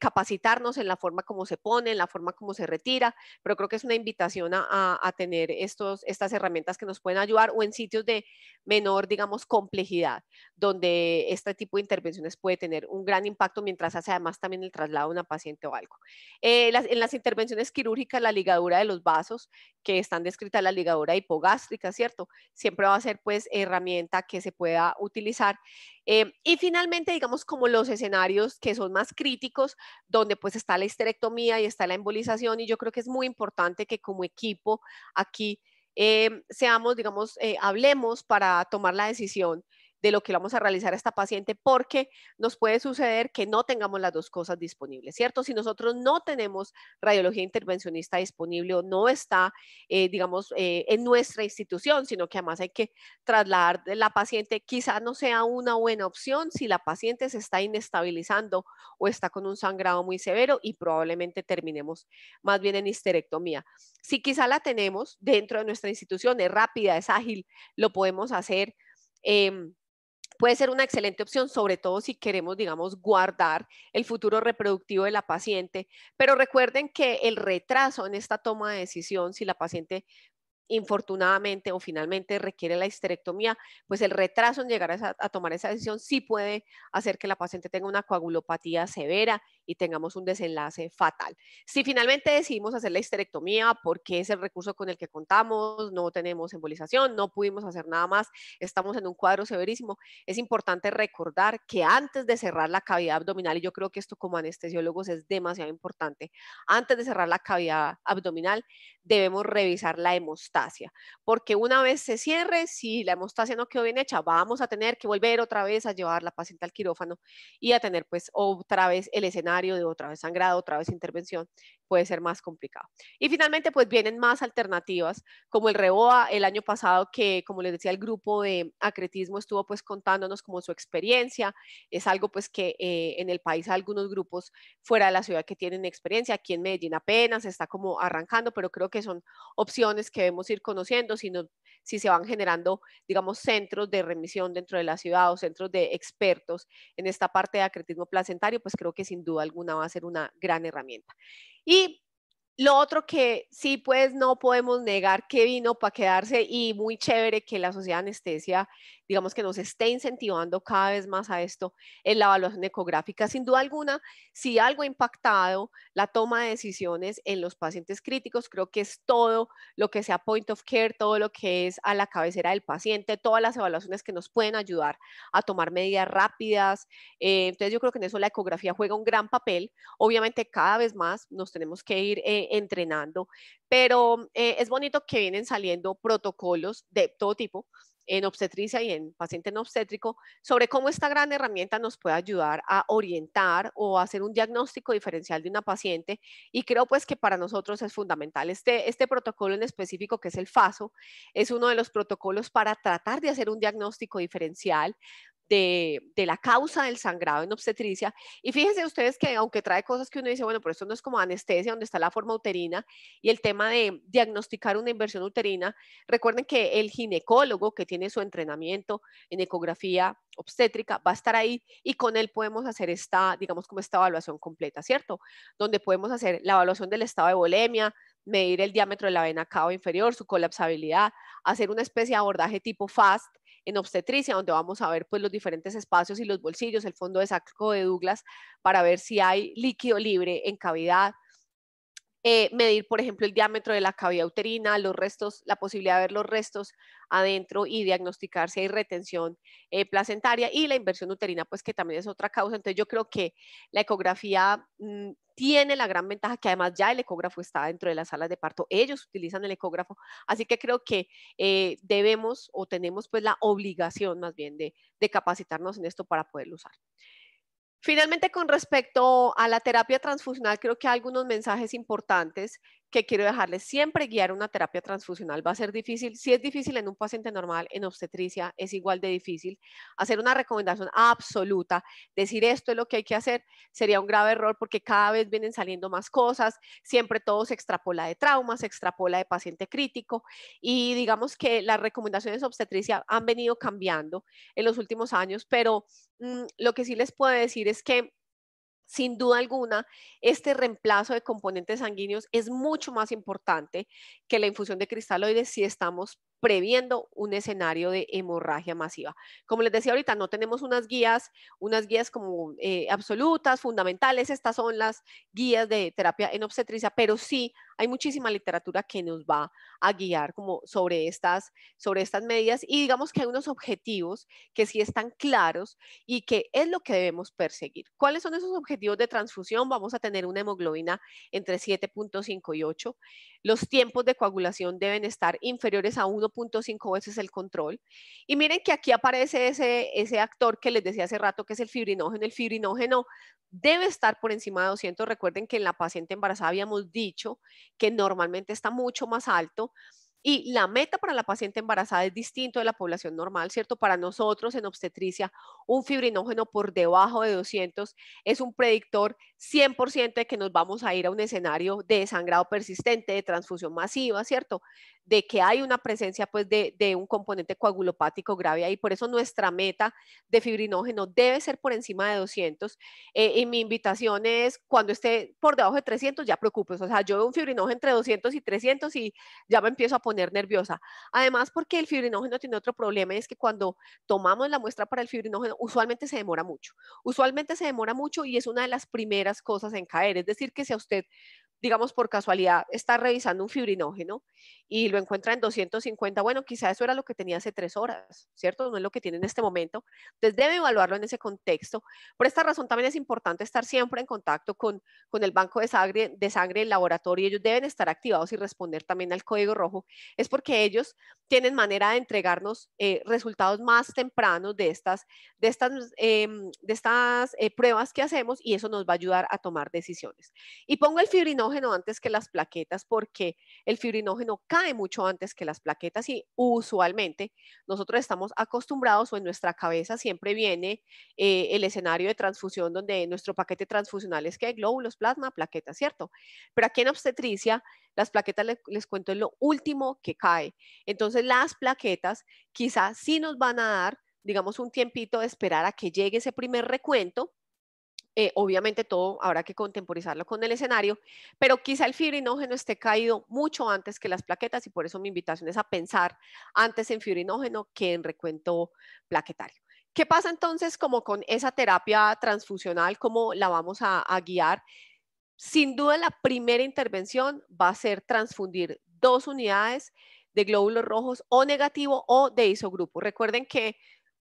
capacitarnos en la forma como se pone, en la forma como se retira, pero creo que es una invitación a, tener estos, estas herramientas que nos pueden ayudar o en sitios de menor, digamos, complejidad, donde este tipo de intervenciones puede tener un gran impacto mientras hace además también el traslado de una paciente o algo. Eh, en las intervenciones quirúrgicas, la ligadura de los vasos, que están descritas la ligadura hipogástrica, ¿cierto? Siempre va a ser pues herramienta que se pueda utilizar. Eh, y finalmente, digamos, como los escenarios que son más críticos, donde pues está la histerectomía y está la embolización, y yo creo que es muy importante que como equipo aquí em, seamos, digamos, eh, hablemos para tomar la decisión de lo que vamos a realizar a esta paciente porque nos puede suceder que no tengamos las dos cosas disponibles, ¿cierto? Si nosotros no tenemos radiología intervencionista disponible o no está, eh, digamos, eh, en nuestra institución, sino que además hay que trasladar la paciente, quizá no sea una buena opción si la paciente se está inestabilizando o está con un sangrado muy severo y probablemente terminemos más bien en histerectomía. Si quizá la tenemos dentro de nuestra institución, es rápida, es ágil, lo podemos hacer. Em, puede ser una excelente opción, sobre todo si queremos, digamos, guardar el futuro reproductivo de la paciente. Pero recuerden que el retraso en esta toma de decisión, si la paciente infortunadamente o finalmente requiere la histerectomía, pues el retraso en llegar a, tomar esa decisión sí puede hacer que la paciente tenga una coagulopatía severa y tengamos un desenlace fatal. Si finalmente decidimos hacer la histerectomía porque es el recurso con el que contamos, no tenemos embolización, no pudimos hacer nada más, estamos en un cuadro severísimo, es importante recordar que antes de cerrar la cavidad abdominal, y yo creo que esto como anestesiólogos es demasiado importante, antes de cerrar la cavidad abdominal debemos revisar la hemostasia, porque una vez se cierre, si la hemostasia no quedó bien hecha, vamos a tener que volver otra vez a llevar la paciente al quirófano y a tener pues otra vez el escenario de otra vez sangrado, otra vez intervención puede ser más complicado. Y finalmente, pues vienen más alternativas, como el REBOA el año pasado, que como les decía, el grupo de acretismo estuvo pues contándonos como su experiencia. Es algo pues que eh, en el país algunos grupos fuera de la ciudad que tienen experiencia. Aquí en Medellín apenas está como arrancando, pero creo que son opciones que debemos ir conociendo si, si se van generando, digamos, centros de remisión dentro de la ciudad o centros de expertos en esta parte de acretismo placentario, pues creo que sin duda alguna va a ser una gran herramienta. Y Lo otro que sí, pues no podemos negar que vino para quedarse y muy chévere que la sociedad de anestesia, digamos que nos esté incentivando cada vez más a esto en la evaluación ecográfica. Sin duda alguna, si algo ha impactado la toma de decisiones en los pacientes críticos, creo que es todo lo que sea point of care, todo lo que es a la cabecera del paciente, todas las evaluaciones que nos pueden ayudar a tomar medidas rápidas. Eh, entonces yo creo que en eso la ecografía juega un gran papel. Obviamente cada vez más nos tenemos que ir... Eh, entrenando, pero eh, es bonito que vienen saliendo protocolos de todo tipo en obstetricia y en paciente no obstétrico sobre cómo esta gran herramienta nos puede ayudar a orientar o hacer un diagnóstico diferencial de una paciente y creo pues que para nosotros es fundamental. Este, este protocolo en específico que es el FASO es uno de los protocolos para tratar de hacer un diagnóstico diferencial de, la causa del sangrado en obstetricia. Y fíjense ustedes que aunque trae cosas que uno dice, bueno, pero esto no es como anestesia, donde está la forma uterina y el tema de diagnosticar una inversión uterina, recuerden que el ginecólogo que tiene su entrenamiento en ecografía obstétrica va a estar ahí y con él podemos hacer esta, digamos, como esta evaluación completa, ¿cierto? Donde podemos hacer la evaluación del estado de bolemia medir el diámetro de la vena cava inferior, su colapsabilidad, hacer una especie de abordaje tipo FAST en obstetricia, donde vamos a ver pues los diferentes espacios y los bolsillos, el fondo de saco de Douglas, para ver si hay líquido libre en cavidad, eh, medir, por ejemplo, el diámetro de la cavidad uterina, los restos, la posibilidad de ver los restos adentro y diagnosticar si hay retención eh, placentaria y la inversión uterina, pues que también es otra causa. Entonces yo creo que la ecografía mm, tiene la gran ventaja que además ya el ecógrafo está dentro de las salas de parto, ellos utilizan el ecógrafo, así que creo que eh, debemos o tenemos pues la obligación más bien de, de capacitarnos en esto para poderlo usar. Finalmente, con respecto a la terapia transfusional, creo que hay algunos mensajes importantes que quiero dejarles siempre, guiar una terapia transfusional va a ser difícil. Si es difícil en un paciente normal, en obstetricia es igual de difícil. Hacer una recomendación absoluta, decir esto es lo que hay que hacer, sería un grave error porque cada vez vienen saliendo más cosas, siempre todo se extrapola de traumas, se extrapola de paciente crítico y digamos que las recomendaciones obstetricia han venido cambiando en los últimos años, pero mm, lo que sí les puedo decir es que sin duda alguna, este reemplazo de componentes sanguíneos es mucho más importante que la infusión de cristaloides si estamos previendo un escenario de hemorragia masiva. Como les decía ahorita, no tenemos unas guías, unas guías como eh, absolutas, fundamentales, estas son las guías de terapia en obstetricia, pero sí hay muchísima literatura que nos va a guiar como sobre estas, sobre estas medidas y digamos que hay unos objetivos que sí están claros y que es lo que debemos perseguir. ¿Cuáles son esos objetivos de transfusión? Vamos a tener una hemoglobina entre 7.5 y 8. Los tiempos de coagulación deben estar inferiores a 1.5 veces el control. Y miren que aquí aparece ese, ese actor que les decía hace rato que es el fibrinógeno. El fibrinógeno debe estar por encima de 200. Recuerden que en la paciente embarazada habíamos dicho que normalmente está mucho más alto. Y la meta para la paciente embarazada es distinto de la población normal, ¿cierto? Para nosotros en obstetricia, un fibrinógeno por debajo de 200 es un predictor 100% de que nos vamos a ir a un escenario de sangrado persistente, de transfusión masiva, ¿cierto? De que hay una presencia pues de, de un componente coagulopático grave ahí. Por eso nuestra meta de fibrinógeno debe ser por encima de 200. Eh, y mi invitación es, cuando esté por debajo de 300, ya preocupes. O sea, yo veo un fibrinógeno entre 200 y 300 y ya me empiezo a poner nerviosa. Además, porque el fibrinógeno tiene otro problema, es que cuando tomamos la muestra para el fibrinógeno, usualmente se demora mucho. Usualmente se demora mucho y es una de las primeras cosas en caer. Es decir, que si a usted digamos por casualidad, está revisando un fibrinógeno y lo encuentra en 250, bueno, quizá eso era lo que tenía hace tres horas, ¿cierto? No es lo que tiene en este momento. Entonces debe evaluarlo en ese contexto. Por esta razón también es importante estar siempre en contacto con, con el banco de sangre, de sangre del laboratorio. Ellos deben estar activados y responder también al código rojo. Es porque ellos tienen manera de entregarnos eh, resultados más tempranos de estas, de estas, em, de estas eh, pruebas que hacemos y eso nos va a ayudar a tomar decisiones. Y pongo el fibrinógeno antes que las plaquetas porque el fibrinógeno cae mucho antes que las plaquetas y usualmente nosotros estamos acostumbrados o en nuestra cabeza siempre viene eh, el escenario de transfusión donde nuestro paquete transfusional es que hay glóbulos, plasma, plaquetas, ¿cierto? Pero aquí en obstetricia las plaquetas, les, les cuento, es lo último que cae. Entonces las plaquetas quizás sí nos van a dar digamos, un tiempito de esperar a que llegue ese primer recuento eh, obviamente todo habrá que contemporizarlo con el escenario, pero quizá el fibrinógeno esté caído mucho antes que las plaquetas y por eso mi invitación es a pensar antes en fibrinógeno que en recuento plaquetario. ¿Qué pasa entonces como con esa terapia transfusional? ¿Cómo la vamos a, a guiar? Sin duda la primera intervención va a ser transfundir dos unidades de glóbulos rojos o negativo o de isogrupo. Recuerden que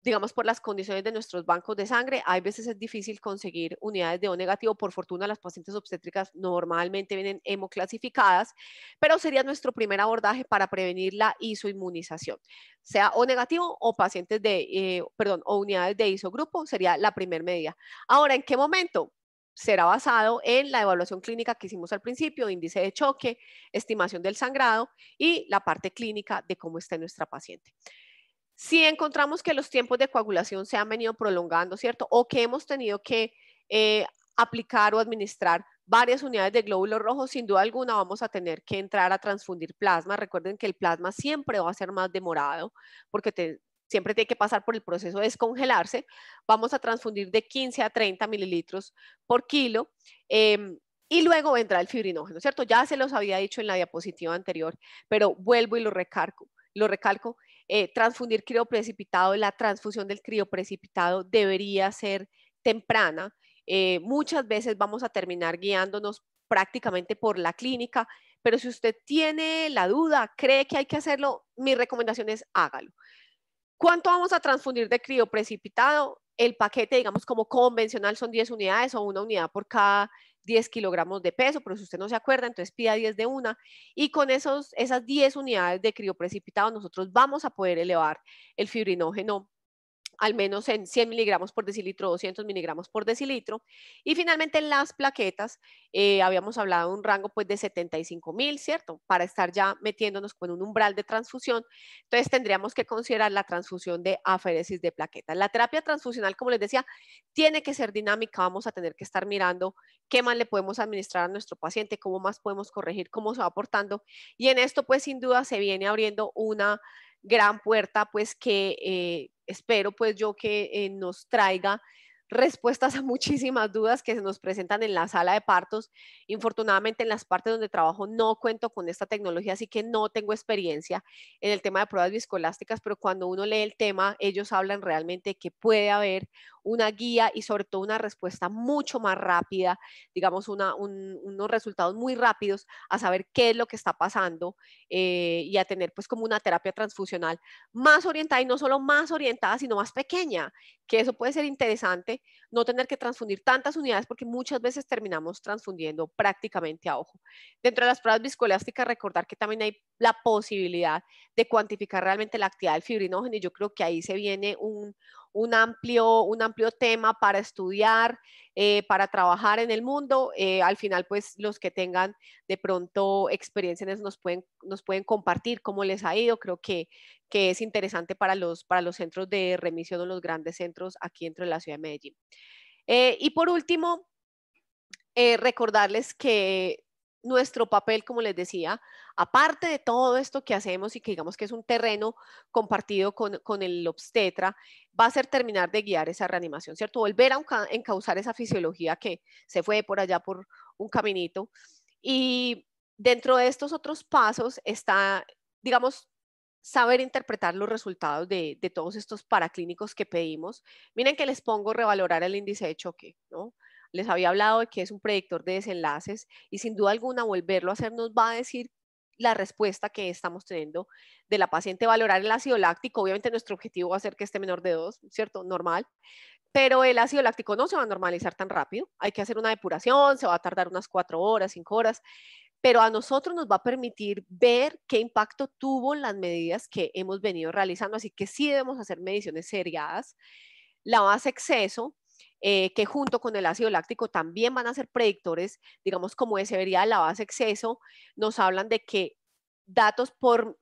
digamos, por las condiciones de nuestros bancos de sangre, hay veces es difícil conseguir unidades de O negativo. Por fortuna, las pacientes obstétricas normalmente vienen hemoclasificadas, pero sería nuestro primer abordaje para prevenir la isoinmunización. Sea O negativo o pacientes de, eh, perdón, o unidades de isogrupo sería la primera medida. Ahora, ¿en qué momento? será basado en la evaluación clínica que hicimos al principio, índice de choque, estimación del sangrado y la parte clínica de cómo está nuestra paciente. Si encontramos que los tiempos de coagulación se han venido prolongando, ¿cierto? O que hemos tenido que eh, aplicar o administrar varias unidades de glóbulos rojos, sin duda alguna vamos a tener que entrar a transfundir plasma. Recuerden que el plasma siempre va a ser más demorado porque siempre tiene que pasar por el proceso de descongelarse. Vamos a transfundir de 15 a 30 mililitros por kilo. Em, y luego vendrá el fibrinógeno, ¿cierto? Ya se los había dicho en la diapositiva anterior, pero vuelvo y lo recalco. Lo recalco, eh, transfundir crioprecipitado, la transfusión del crioprecipitado debería ser temprana. Eh, muchas veces vamos a terminar guiándonos prácticamente por la clínica, pero si usted tiene la duda, cree que hay que hacerlo, mi recomendación es hágalo. ¿Cuánto vamos a transfundir de crioprecipitado? El paquete, digamos, como convencional son 10 unidades o una unidad por cada 10 kilogramos de peso, pero si usted no se acuerda, entonces pida 10 de una. Y con esos, esas 10 unidades de crioprecipitado, nosotros vamos a poder elevar el fibrinógeno al menos en 100 miligramos por decilitro, 200 miligramos por decilitro. Y finalmente las plaquetas, eh, habíamos hablado de un rango pues de 75 mil, ¿cierto? Para estar ya metiéndonos con un umbral de transfusión, entonces tendríamos que considerar la transfusión de aferesis de plaquetas. La terapia transfusional, como les decía, tiene que ser dinámica, vamos a tener que estar mirando qué más le podemos administrar a nuestro paciente, cómo más podemos corregir, cómo se va aportando. Y en esto pues sin duda se viene abriendo una gran puerta pues que... Eh, espero pues yo que eh, nos traiga respuestas a muchísimas dudas que se nos presentan en la sala de partos. Infortunadamente en las partes donde trabajo no cuento con esta tecnología, así que no tengo experiencia en el tema de pruebas viscolásticas. pero cuando uno lee el tema, ellos hablan realmente que puede haber una guía y sobre todo una respuesta mucho más rápida, digamos, unos resultados muy rápidos a saber qué es lo que está pasando eh, y a tener pues como una terapia transfusional más orientada y no solo más orientada, sino más pequeña, que eso puede ser interesante no tener que transfundir tantas unidades porque muchas veces terminamos transfundiendo prácticamente a ojo. Dentro de las pruebas viscoelásticas, recordar que también hay la posibilidad de cuantificar realmente la actividad del fibrinógeno y yo creo que ahí se viene un, un amplio, un amplio tema para estudiar, eh, para trabajar en el mundo. Eh, al final, pues los que tengan de pronto experiencias nos pueden, nos pueden compartir cómo les ha ido. Creo que, que es interesante para los, para los centros de remisión o los grandes centros aquí dentro de la ciudad de Medellín. Eh, y por último, recordarles que nuestro papel, como les decía, aparte de todo esto que hacemos y que digamos que es un terreno compartido con, el obstetra, va a ser terminar de guiar esa reanimación, ¿cierto? Volver a encauzar esa fisiología que se fue por allá por un caminito. Y dentro de estos otros pasos está, digamos, saber interpretar los resultados de, de todos estos paraclínicos que pedimos. Miren que les pongo revalorar el índice de choque, ¿no? Les había hablado de que es un predictor de desenlaces y sin duda alguna volverlo a hacer nos va a decir la respuesta que estamos teniendo de la paciente, valorar el ácido láctico. Obviamente nuestro objetivo va a ser que esté menor de 2, ¿cierto? Normal. Pero el ácido láctico no se va a normalizar tan rápido. Hay que hacer una depuración, se va a tardar unas 4 horas, 5 horas. Pero a nosotros nos va a permitir ver qué impacto tuvo las medidas que hemos venido realizando. Así que sí debemos hacer mediciones seriadas. La base exceso, eh, que junto con el ácido láctico también van a ser predictores, digamos, como de severidad de la base exceso, nos hablan de que datos por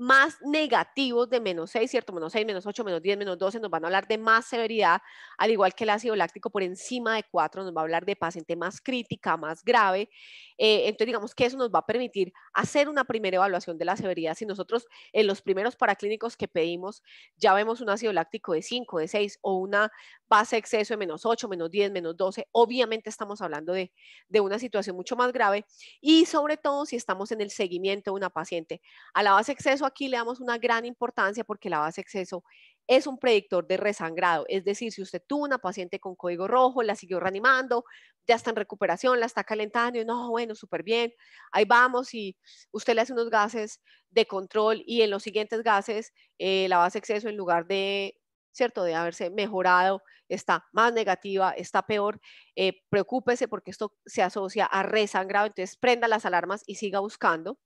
más negativos de menos 6, ¿cierto? Menos 6, menos 8, menos 10, menos 12, nos van a hablar de más severidad, al igual que el ácido láctico por encima de 4 nos va a hablar de paciente más crítica, más grave. Eh, entonces, digamos que eso nos va a permitir hacer una primera evaluación de la severidad. Si nosotros en los primeros paraclínicos que pedimos ya vemos un ácido láctico de 5, de 6 o una base exceso de menos 8, menos 10, menos 12, obviamente estamos hablando de, una situación mucho más grave y sobre todo si estamos en el seguimiento de una paciente. A la base exceso aquí le damos una gran importancia porque la base exceso es un predictor de resangrado, es decir, si usted tuvo una paciente con código rojo, la siguió reanimando, ya está en recuperación, la está calentando y no, bueno, súper bien, ahí vamos y usted le hace unos gases de control y en los siguientes gases eh, la base exceso en lugar de ¿cierto? De haberse mejorado, está más negativa, está peor. Eh, preocúpese porque esto se asocia a resangrado, entonces prenda las alarmas y siga buscando.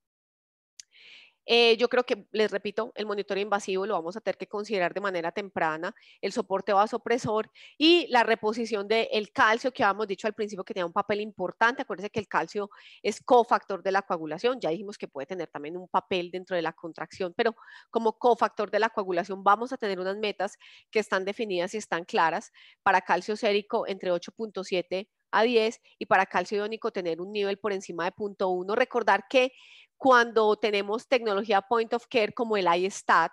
Eh, yo creo que, les repito, el monitoreo invasivo lo vamos a tener que considerar de manera temprana, el soporte vasopresor y la reposición del calcio que habíamos dicho al principio que tenía un papel importante. Acuérdense que el calcio es cofactor de la coagulación, ya dijimos que puede tener también un papel dentro de la contracción, pero como cofactor de la coagulación vamos a tener unas metas que están definidas y están claras para calcio sérico entre 8.7 a 10 y para calcio idónico tener un nivel por encima de 0.1. Recordar que cuando tenemos tecnología point of care como el iStat,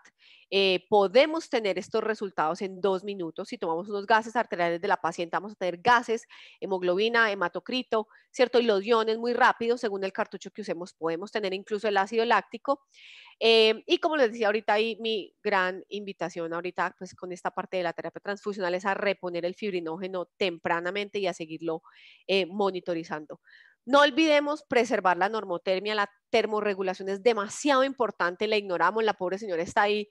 eh, podemos tener estos resultados en dos minutos. Si tomamos unos gases arteriales de la paciente, vamos a tener gases, hemoglobina, hematocrito, ¿cierto? Y los iones muy rápidos según el cartucho que usemos, podemos tener incluso el ácido láctico. Eh, y como les decía ahorita ahí, mi gran invitación ahorita, pues con esta parte de la terapia transfusional es a reponer el fibrinógeno tempranamente y a seguirlo eh, monitorizando. No olvidemos preservar la normotermia, la termorregulación es demasiado importante, la ignoramos, la pobre señora está ahí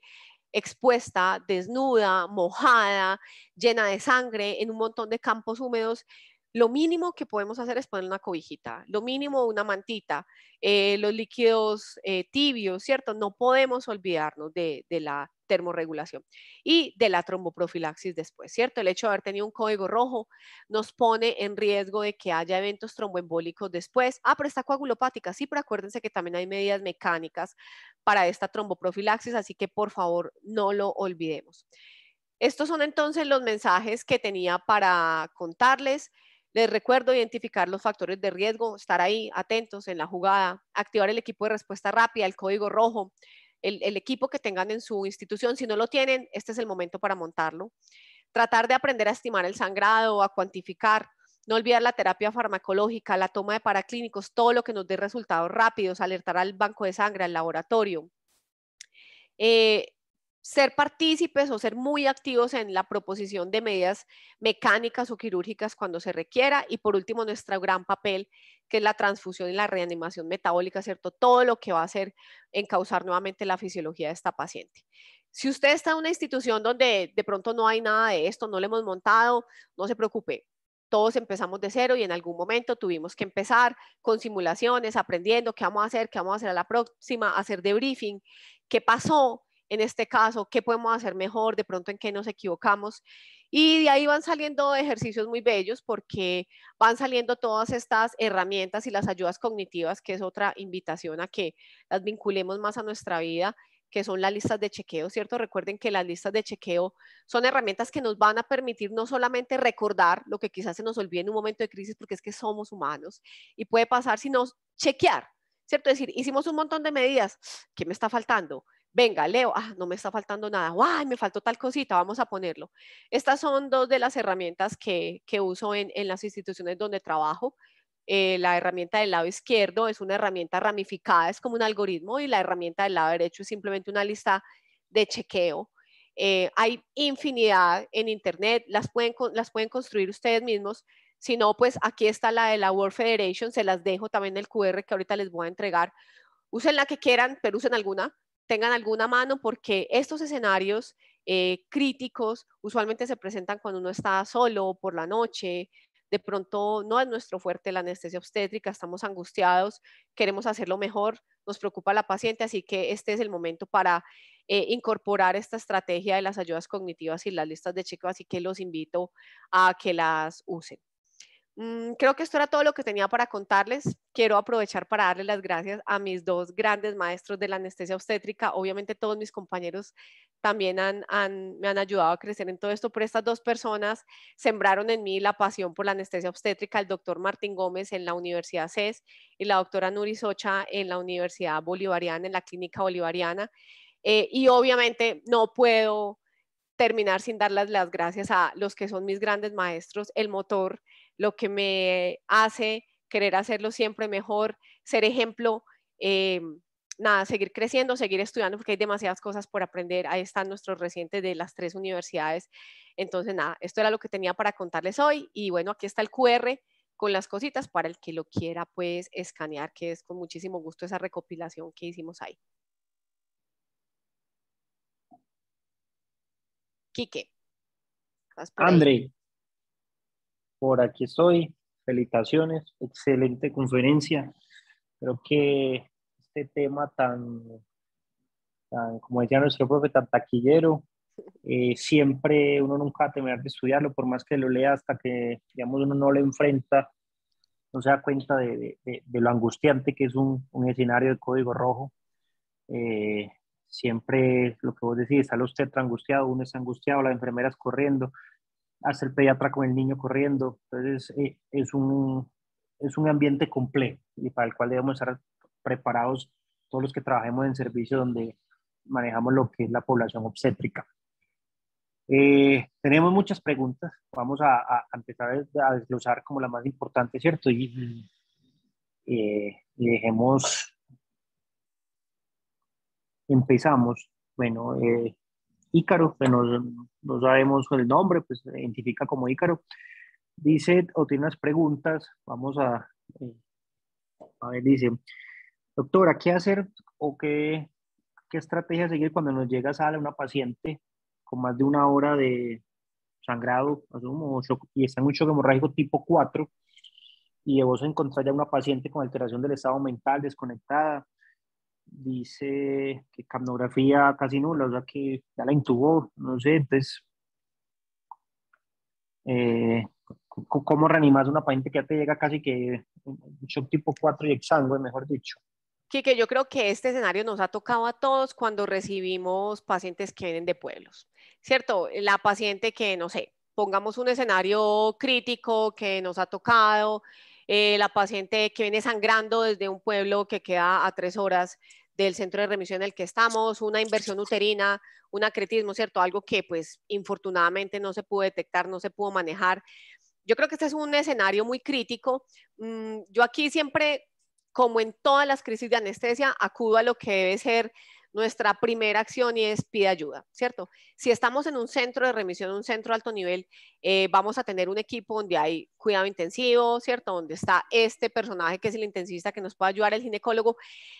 expuesta, desnuda, mojada, llena de sangre, en un montón de campos húmedos lo mínimo que podemos hacer es poner una cobijita, lo mínimo una mantita, eh, los líquidos eh, tibios, ¿cierto? No podemos olvidarnos de, de, la termorregulación y de la tromboprofilaxis después, ¿cierto? El hecho de haber tenido un código rojo nos pone en riesgo de que haya eventos tromboembólicos después. Ah, pero está coagulopática, sí, pero acuérdense que también hay medidas mecánicas para esta tromboprofilaxis, así que por favor no lo olvidemos. Estos son entonces los mensajes que tenía para contarles. Les recuerdo identificar los factores de riesgo, estar ahí atentos en la jugada, activar el equipo de respuesta rápida, el código rojo, el, equipo que tengan en su institución. Si no lo tienen, este es el momento para montarlo. Tratar de aprender a estimar el sangrado, a cuantificar, no olvidar la terapia farmacológica, la toma de paraclínicos, todo lo que nos dé resultados rápidos, alertar al banco de sangre, al laboratorio. Eh, ser partícipes o ser muy activos en la proposición de medidas mecánicas o quirúrgicas cuando se requiera. Y por último, nuestro gran papel, que es la transfusión y la reanimación metabólica, ¿cierto? Todo lo que va a hacer causar nuevamente la fisiología de esta paciente. Si usted está en una institución donde de pronto no hay nada de esto, no le hemos montado, no se preocupe. Todos empezamos de cero y en algún momento tuvimos que empezar con simulaciones, aprendiendo qué vamos a hacer, qué vamos a hacer a la próxima, hacer debriefing, qué pasó, en este caso, qué podemos hacer mejor, de pronto en qué nos equivocamos. Y de ahí van saliendo ejercicios muy bellos porque van saliendo todas estas herramientas y las ayudas cognitivas, que es otra invitación a que las vinculemos más a nuestra vida, que son las listas de chequeo, ¿cierto? Recuerden que las listas de chequeo son herramientas que nos van a permitir no solamente recordar lo que quizás se nos olvide en un momento de crisis, porque es que somos humanos y puede pasar, si sino chequear, ¿cierto? Es decir, hicimos un montón de medidas, ¿qué me está faltando? Venga, leo, ah, no me está faltando nada, ¡ay, me faltó tal cosita! Vamos a ponerlo. Estas son dos de las herramientas que, que uso en, en, las instituciones donde trabajo. Eh, la herramienta del lado izquierdo es una herramienta ramificada, es como un algoritmo, y la herramienta del lado derecho es simplemente una lista de chequeo. Eh, hay infinidad en Internet, las pueden, las pueden construir ustedes mismos. Si no, pues aquí está la de la World Federation, se las dejo también el QR que ahorita les voy a entregar. Usen la que quieran, pero usen alguna tengan alguna mano porque estos escenarios eh, críticos usualmente se presentan cuando uno está solo por la noche. De pronto no es nuestro fuerte la anestesia obstétrica, estamos angustiados, queremos hacerlo mejor, nos preocupa la paciente, así que este es el momento para eh, incorporar esta estrategia de las ayudas cognitivas y las listas de chicos, así que los invito a que las usen. Mm, creo que esto era todo lo que tenía para contarles. Quiero aprovechar para darles las gracias a mis dos grandes maestros de la anestesia obstétrica. Obviamente todos mis compañeros también me han ayudado a crecer en todo esto, pero estas dos personas sembraron en mí la pasión por la anestesia obstétrica, el doctor Martín Gómez en la Universidad CES y la doctora Nuri Socha en la Universidad Bolivariana, en la Clínica Bolivariana. Eh, y obviamente no puedo terminar sin darles las gracias a los que son mis grandes maestros, el motor lo que me hace querer hacerlo siempre mejor, ser ejemplo, eh, nada, seguir creciendo, seguir estudiando, porque hay demasiadas cosas por aprender. Ahí están nuestros recientes de las tres universidades. Entonces, nada, esto era lo que tenía para contarles hoy. Y bueno, aquí está el QR con las cositas para el que lo quiera, pues, escanear, que es con muchísimo gusto esa recopilación que hicimos ahí. Quique. André por aquí estoy. Felicitaciones, excelente conferencia. Creo que este tema tan, como decía nuestro profe, tan taquillero, eh, siempre uno nunca va a terminar de estudiarlo, por más que lo lea hasta que, digamos, uno no lo enfrenta, no se da cuenta de, lo angustiante que es un, escenario de código rojo. Eh, siempre lo que vos decís, está usted angustiado, uno está angustiado, las enfermeras corriendo, hacer pediatra con el niño corriendo. Entonces, eh, es, un, es un ambiente complejo y para el cual debemos estar preparados todos los que trabajemos en servicio donde manejamos lo que es la población obstétrica. Eh, tenemos muchas preguntas, vamos a, empezar a desglosar como la más importante, ¿cierto? Y, y eh, dejemos, empezamos, bueno, eh, Ícaro, que pues, no, sabemos el nombre, pues se identifica como Ícaro, dice o tiene unas preguntas, vamos a, eh, ver, dice, doctora, ¿qué hacer o qué, estrategia seguir cuando nos llega a sala una paciente con más de una hora de sangrado, y está en un shock hemorrágico tipo 4, y vos encontrar ya una paciente con alteración del estado mental, desconectada, dice que camnografía casi nula, o sea que ya la intubó, no sé, entonces, eh, ¿cómo reanimas una paciente que ya te llega casi que shock tipo 4 y exangüe, mejor dicho? que yo creo que este escenario nos ha tocado a todos cuando recibimos pacientes que vienen de pueblos, ¿cierto? La paciente que, no sé, pongamos un escenario crítico que nos ha tocado, eh, la paciente que viene sangrando desde un pueblo que queda a tres horas del centro de remisión en el que estamos, una inversión uterina, un acretismo, ¿cierto? Algo que pues infortunadamente no se pudo detectar, no se pudo manejar. Yo creo que este es un escenario muy crítico. Mm, yo aquí siempre, como en todas las crisis de anestesia, acudo a lo que debe ser nuestra primera acción y es pide ayuda, ¿cierto? Si estamos en un centro de remisión, un centro de alto nivel, eh, vamos a tener un equipo donde hay cuidado intensivo, ¿cierto? Donde está este personaje que es el intensivista que nos puede ayudar, el ginecólogo.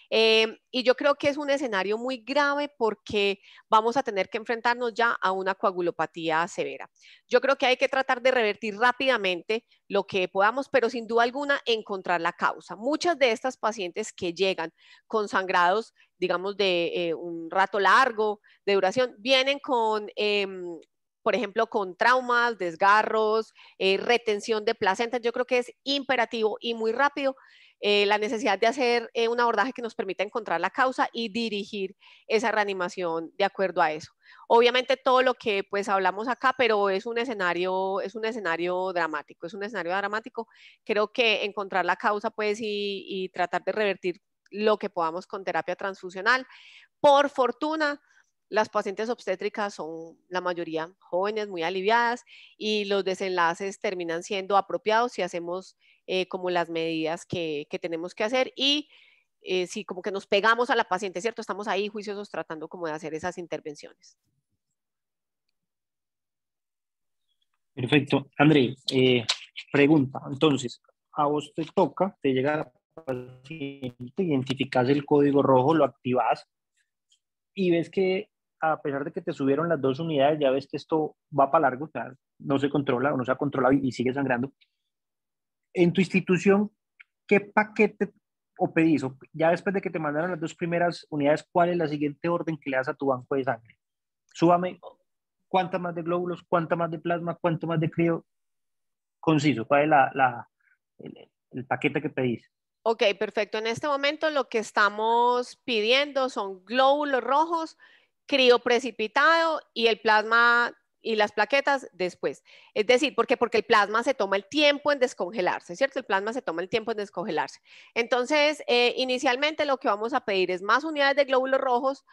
Eh, y yo creo que es un escenario muy grave porque vamos a tener que enfrentarnos ya a una coagulopatía severa. Yo creo que hay que tratar de revertir rápidamente lo que podamos, pero sin duda alguna encontrar la causa. Muchas de estas pacientes que llegan con sangrados digamos, de eh, un rato largo de duración, vienen con, em, por ejemplo, con traumas, desgarros, eh, retención de placenta Yo creo que es imperativo y muy rápido eh, la necesidad de hacer un abordaje que nos permita encontrar la causa y dirigir esa reanimación de acuerdo a eso. Obviamente todo lo que pues hablamos acá, pero es un escenario, es un escenario dramático, es un escenario dramático. Creo que encontrar la causa pues y tratar de revertir lo que podamos con terapia transfusional. Por fortuna, las pacientes obstétricas son la mayoría jóvenes, muy aliviadas y los desenlaces terminan siendo apropiados si hacemos eh, como las medidas que, tenemos que hacer y eh, si como que nos pegamos a la paciente, ¿cierto? Estamos ahí juiciosos tratando como de hacer esas intervenciones. Perfecto. André, eh, pregunta. Entonces, a vos te toca, te llega paciente, identificas el código rojo, lo activas y ves que a pesar de que te subieron las dos unidades, ya ves que esto va para largo, no se controla o no se ha controlado y, sigue sangrando. En tu institución, ¿qué paquete o pedís? ya después de que te mandaron las dos primeras unidades, ¿cuál es la siguiente orden que le das a tu banco de sangre? Súbame cuánta más de glóbulos, cuánta más de plasma, cuánto más de crío. Conciso, ¿cuál es la, el paquete que pedís? Ok, perfecto. En este momento lo que estamos pidiendo son glóbulos rojos, crío precipitado y el plasma y las plaquetas después. Es decir, ¿por Porque el plasma se toma el tiempo en descongelarse, ¿cierto? El plasma se toma el tiempo en descongelarse. Entonces, eh, inicialmente lo que vamos a pedir es más unidades de glóbulos rojos,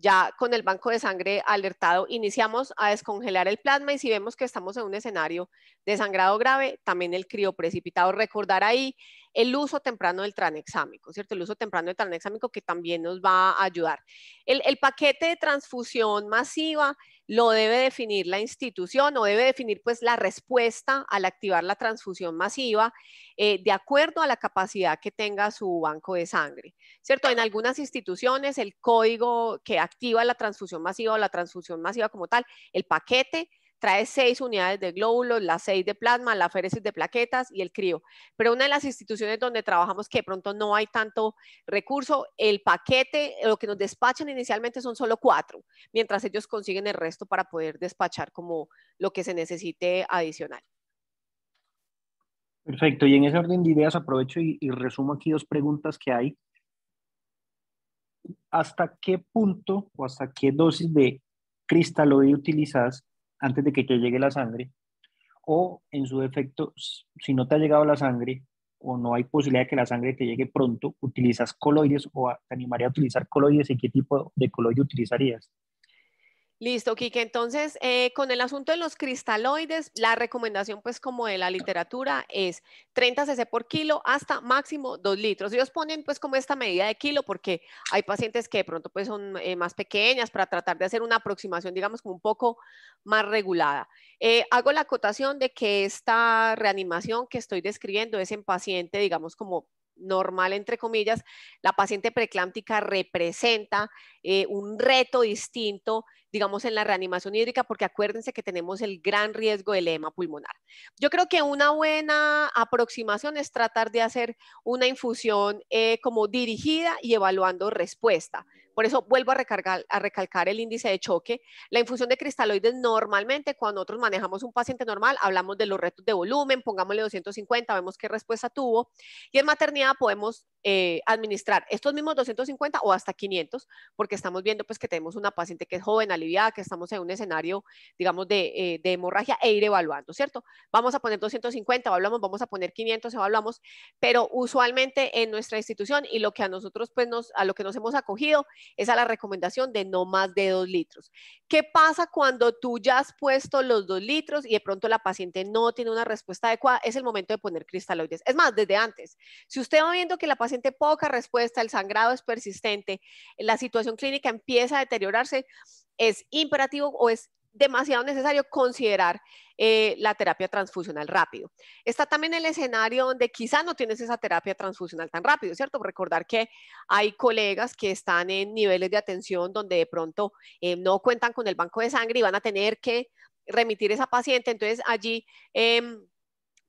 ya con el banco de sangre alertado, iniciamos a descongelar el plasma y si vemos que estamos en un escenario de sangrado grave, también el crioprecipitado. Recordar ahí el uso temprano del tranexámico, ¿cierto? El uso temprano del tranexámico que también nos va a ayudar. el paquete de transfusión masiva lo debe definir la institución o debe definir pues la respuesta al activar la transfusión masiva eh, de acuerdo a la capacidad que tenga su banco de sangre, ¿cierto? En algunas instituciones el código que activa la transfusión masiva o la transfusión masiva como tal, el paquete trae seis unidades de glóbulos, las seis de plasma, la féresis de plaquetas y el crío. Pero una de las instituciones donde trabajamos que pronto no hay tanto recurso, el paquete, lo que nos despachan inicialmente son solo cuatro, mientras ellos consiguen el resto para poder despachar como lo que se necesite adicional. Perfecto, y en ese orden de ideas aprovecho y, resumo aquí dos preguntas que hay. ¿Hasta qué punto o hasta qué dosis de cristaloide utilizas antes de que te llegue la sangre, o en su defecto, si no te ha llegado la sangre o no hay posibilidad de que la sangre te llegue pronto, utilizas coloides o te animaría a utilizar coloides y qué tipo de coloide utilizarías. Listo, Kike. Entonces, eh, con el asunto de los cristaloides, la recomendación, pues, como de la literatura, es 30 cc por kilo hasta máximo 2 litros. Ellos ponen, pues, como esta medida de kilo, porque hay pacientes que de pronto, pues, son eh, más pequeñas para tratar de hacer una aproximación, digamos, como un poco más regulada. Eh, hago la acotación de que esta reanimación que estoy describiendo es en paciente, digamos, como normal, entre comillas, la paciente preclántica representa eh, un reto distinto, digamos, en la reanimación hídrica, porque acuérdense que tenemos el gran riesgo del edema pulmonar. Yo creo que una buena aproximación es tratar de hacer una infusión eh, como dirigida y evaluando respuesta. Por eso vuelvo a, recalcar el índice de choque. La infusión de cristaloides normalmente cuando nosotros manejamos un paciente normal hablamos de los retos de volumen, pongámosle 250, vemos qué respuesta tuvo. Y en maternidad podemos eh, administrar estos mismos 250 o hasta 500, porque que estamos viendo pues que tenemos una paciente que es joven, aliviada, que estamos en un escenario, digamos, de, eh, hemorragia e ir evaluando, ¿cierto? Vamos a poner 250, evaluamos, vamos a poner 500, evaluamos, pero usualmente en nuestra institución y lo que a nosotros pues nos, a lo que nos hemos acogido es a la recomendación de no más de 2 litros. ¿Qué pasa cuando tú ya has puesto los dos litros y de pronto la paciente no tiene una respuesta adecuada? Es el momento de poner cristaloides. Es más, desde antes. Si usted va viendo que la paciente poca respuesta, el sangrado es persistente, la situación clínica empieza a deteriorarse, es imperativo o es demasiado necesario considerar eh, la terapia transfusional rápido. Está también el escenario donde quizá no tienes esa terapia transfusional tan rápido, ¿cierto? Recordar que hay colegas que están en niveles de atención donde de pronto eh, no cuentan con el banco de sangre y van a tener que remitir esa paciente, entonces allí... Em,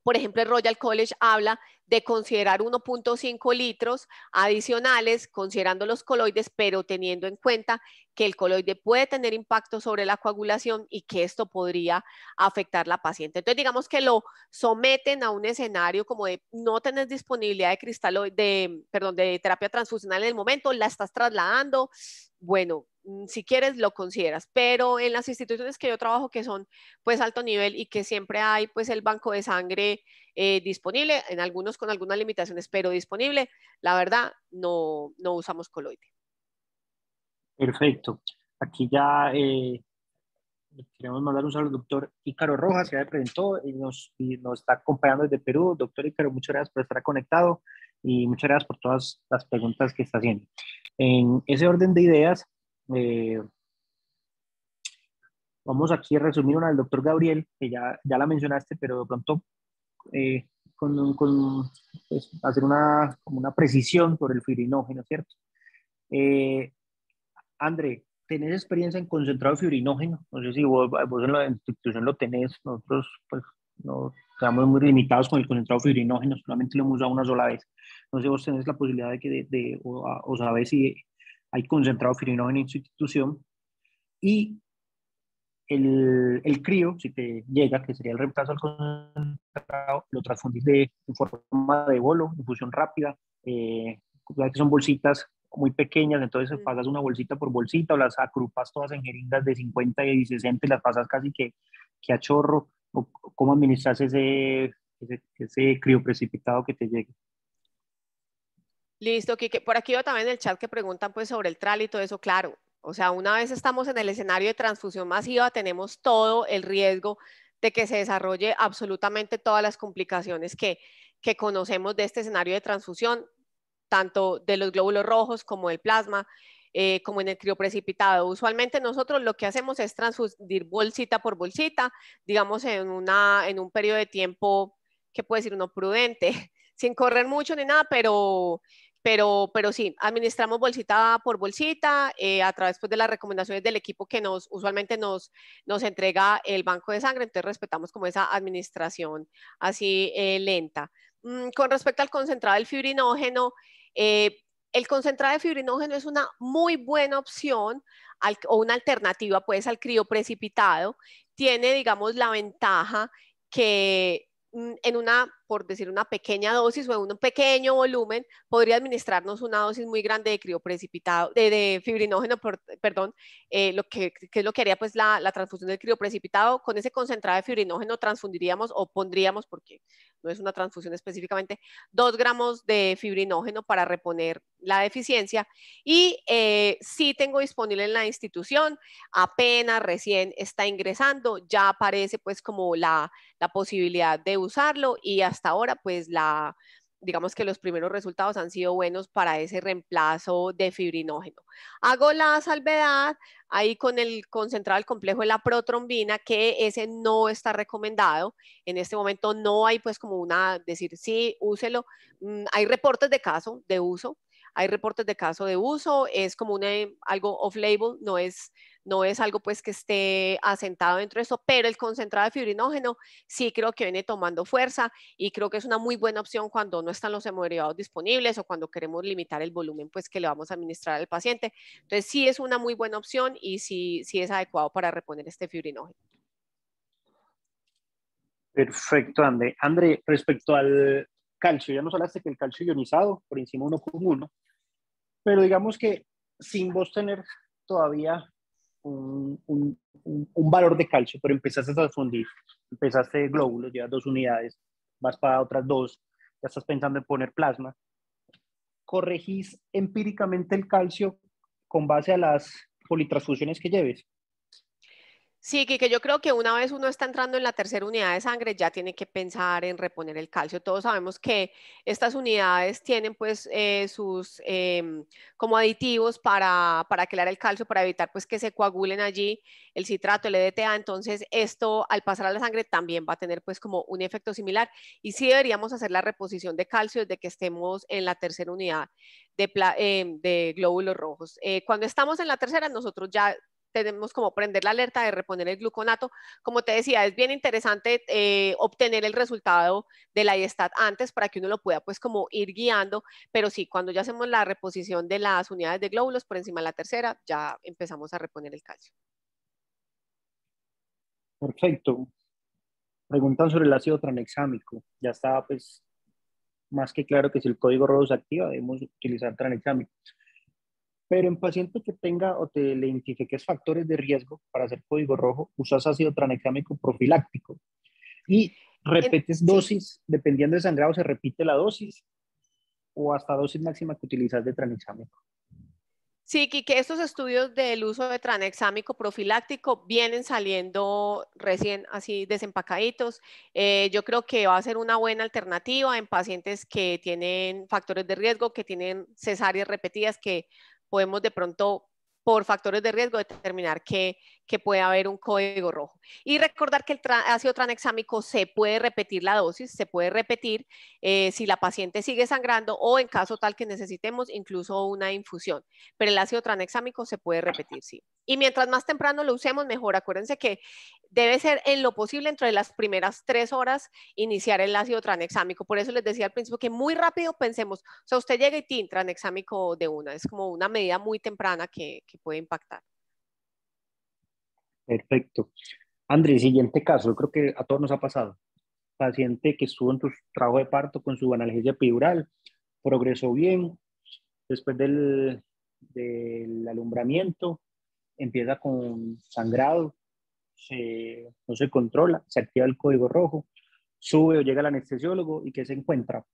por ejemplo, el Royal College habla de considerar 1.5 litros adicionales, considerando los coloides, pero teniendo en cuenta que el coloide puede tener impacto sobre la coagulación y que esto podría afectar a la paciente. Entonces, digamos que lo someten a un escenario como de no tener disponibilidad de, cristal de, perdón, de terapia transfusional en el momento, la estás trasladando, bueno, Mm, si quieres lo consideras, pero en las instituciones que yo trabajo que son pues alto nivel y que siempre hay pues el banco de sangre eh, disponible, en algunos con algunas limitaciones, pero disponible, la verdad no, no usamos coloide. Perfecto. Aquí ya eh, queremos mandar un saludo al doctor Ícaro Rojas, que ya presentó y nos, y nos está acompañando desde Perú. Doctor Ícaro, muchas gracias por estar conectado y muchas gracias por todas las preguntas que está haciendo. En ese orden de ideas, eh, vamos aquí a resumir una del doctor Gabriel, que ya, ya la mencionaste, pero de pronto eh, con, pues, hacer una, como una precisión por el fibrinógeno, ¿cierto? Eh, André, ¿tenés experiencia en concentrado fibrinógeno? No sé si vos, en la institución lo tenés, nosotros pues no estamos muy limitados con el concentrado fibrinógeno, solamente lo hemos usado una sola vez. No sé vos tenés la posibilidad de que, de, o, sabes si hay concentrado fibrinógeno en institución y el, el crío, si te llega, que sería el reemplazo al concentrado, lo transfundís de, forma de bolo, infusión rápida, eh, que son bolsitas muy pequeñas, entonces pasas una bolsita por bolsita o las agrupas todas en jeringas de 50 y 60 y las pasas casi que, que a chorro, o cómo administras ese, ese, ese, precipitado que te llegue. Listo, Kike. Por aquí yo también en el chat que preguntan pues sobre el tral y todo eso. Claro, o sea, una vez estamos en el escenario de transfusión masiva, tenemos todo el riesgo de que se desarrolle absolutamente todas las complicaciones que, conocemos de este escenario de transfusión, tanto de los glóbulos rojos como del plasma, eh, como en el crioprecipitado. Usualmente nosotros lo que hacemos es transfundir bolsita por bolsita, digamos en, una, en un periodo de tiempo que puede decir uno prudente, *laughs* sin correr mucho ni nada, pero pero, pero sí, administramos bolsita por bolsita eh, a través pues, de las recomendaciones del equipo que nos usualmente nos, nos entrega el banco de sangre, entonces respetamos como esa administración así eh, lenta. Mm, con respecto al concentrado del fibrinógeno, eh, el concentrado de fibrinógeno es una muy buena opción o una alternativa pues al crioprecipitado. Tiene, digamos, la ventaja que mm, en una por decir una pequeña dosis o en un pequeño volumen, podría administrarnos una dosis muy grande de crioprecipitado, de, fibrinógeno, perdón, eh, lo que, es lo que haría pues la, la, transfusión del crioprecipitado. Con ese concentrado de fibrinógeno transfundiríamos o pondríamos, porque no es una transfusión específicamente, dos gramos de fibrinógeno para reponer la deficiencia. Y eh, sí tengo disponible en la institución, apenas recién está ingresando, ya aparece pues como la, la posibilidad de usarlo y hasta hasta ahora, pues la, digamos que los primeros resultados han sido buenos para ese reemplazo de fibrinógeno. Hago la salvedad ahí con el concentrado del complejo de la protrombina, que ese no está recomendado. En este momento no hay pues como una, decir, sí, úselo. Mm, hay reportes de caso de uso, hay reportes de caso de uso, es como una, eh, algo off-label, no es, no es algo pues que esté asentado dentro de eso, pero el concentrado de fibrinógeno sí creo que viene tomando fuerza y creo que es una muy buena opción cuando no están los hemoderivados disponibles o cuando queremos limitar el volumen pues que le vamos a administrar al paciente. Entonces sí es una muy buena opción y sí es adecuado para reponer este fibrinógeno. Perfecto, André. André, respecto al calcio. Ya nos hablaste que el calcio ionizado por encima uno con uno, pero digamos que sin vos tener todavía un, valor de calcio, pero empezaste a fundir, empezaste glóbulos, llevas dos unidades, vas para otras dos, ya estás pensando en poner plasma. Corregís empíricamente el calcio con base a las politransfusiones que lleves. Sí, que yo creo que una vez uno está entrando en la tercera unidad de sangre, ya tiene que pensar en reponer el calcio. Todos sabemos que estas unidades tienen pues eh, sus em, como aditivos para, para el calcio, para evitar pues que se coagulen allí el citrato, el EDTA. Entonces esto al pasar a la sangre también va a tener pues como un efecto similar. Y sí deberíamos hacer la reposición de calcio desde que estemos en la tercera unidad de, em, de glóbulos rojos. Eh, cuando estamos en la tercera, nosotros ya tenemos como prender la alerta de reponer el gluconato. Como te decía, es bien interesante eh, obtener el resultado de la IESTAT antes para que uno lo pueda pues como ir guiando, pero sí, cuando ya hacemos la reposición de las unidades de glóbulos por encima de la tercera, ya empezamos a reponer el calcio. Perfecto. Preguntan sobre el ácido tranexámico. Ya está pues más que claro que si el código se activa debemos utilizar tranexámico. Pero en paciente que tenga o te le identifiques factores de riesgo para hacer código rojo, usas ácido tranexámico profiláctico y repetes dosis, dependiendo de sangrado se repite la dosis o hasta dosis máxima que utilizas de tranexámico. Sí, que estos estudios del uso de tranexámico profiláctico vienen saliendo recién así desempacaditos. Eh, yo creo que va a ser una buena alternativa en pacientes que tienen factores de riesgo, que tienen cesáreas repetidas, que podemos de pronto por factores de riesgo determinar que, que puede haber un código rojo. Y recordar que el ácido tranexámico se puede repetir la dosis, se puede repetir eh, si la paciente sigue sangrando o en caso tal que necesitemos incluso una infusión. Pero el ácido tranexámico se puede repetir, sí. Y mientras más temprano lo usemos, mejor. Acuérdense que debe ser en lo posible entre las primeras tres horas iniciar el ácido tranexámico. Por eso les decía al principio que muy rápido pensemos, o sea, usted llega y tiene tranexámico de una. Es como una medida muy temprana que puede impactar. Perfecto. Andrés, siguiente caso, yo creo que a todos nos ha pasado. Paciente que estuvo en tu trabajo de parto con su analgesia epidural, progresó bien, después del, alumbramiento empieza con sangrado, no se controla, se activa el código rojo, sube o llega al anestesiólogo y que se encuentra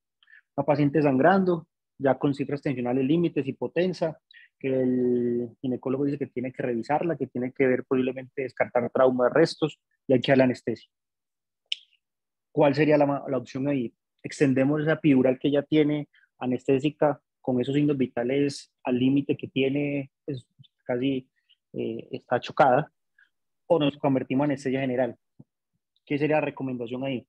La paciente sangrando, ya con cifras tensionales límites, y potencia que el ginecólogo dice que tiene que revisarla, que tiene que ver posiblemente descartar trauma de restos y hay que dar la anestesia. ¿Cuál sería la, la opción ahí? Extendemos esa epidural que ya tiene anestésica con esos signos vitales al límite que tiene, pues, casi eh, está chocada, o nos convertimos en anestesia general. ¿Qué sería la recomendación ahí?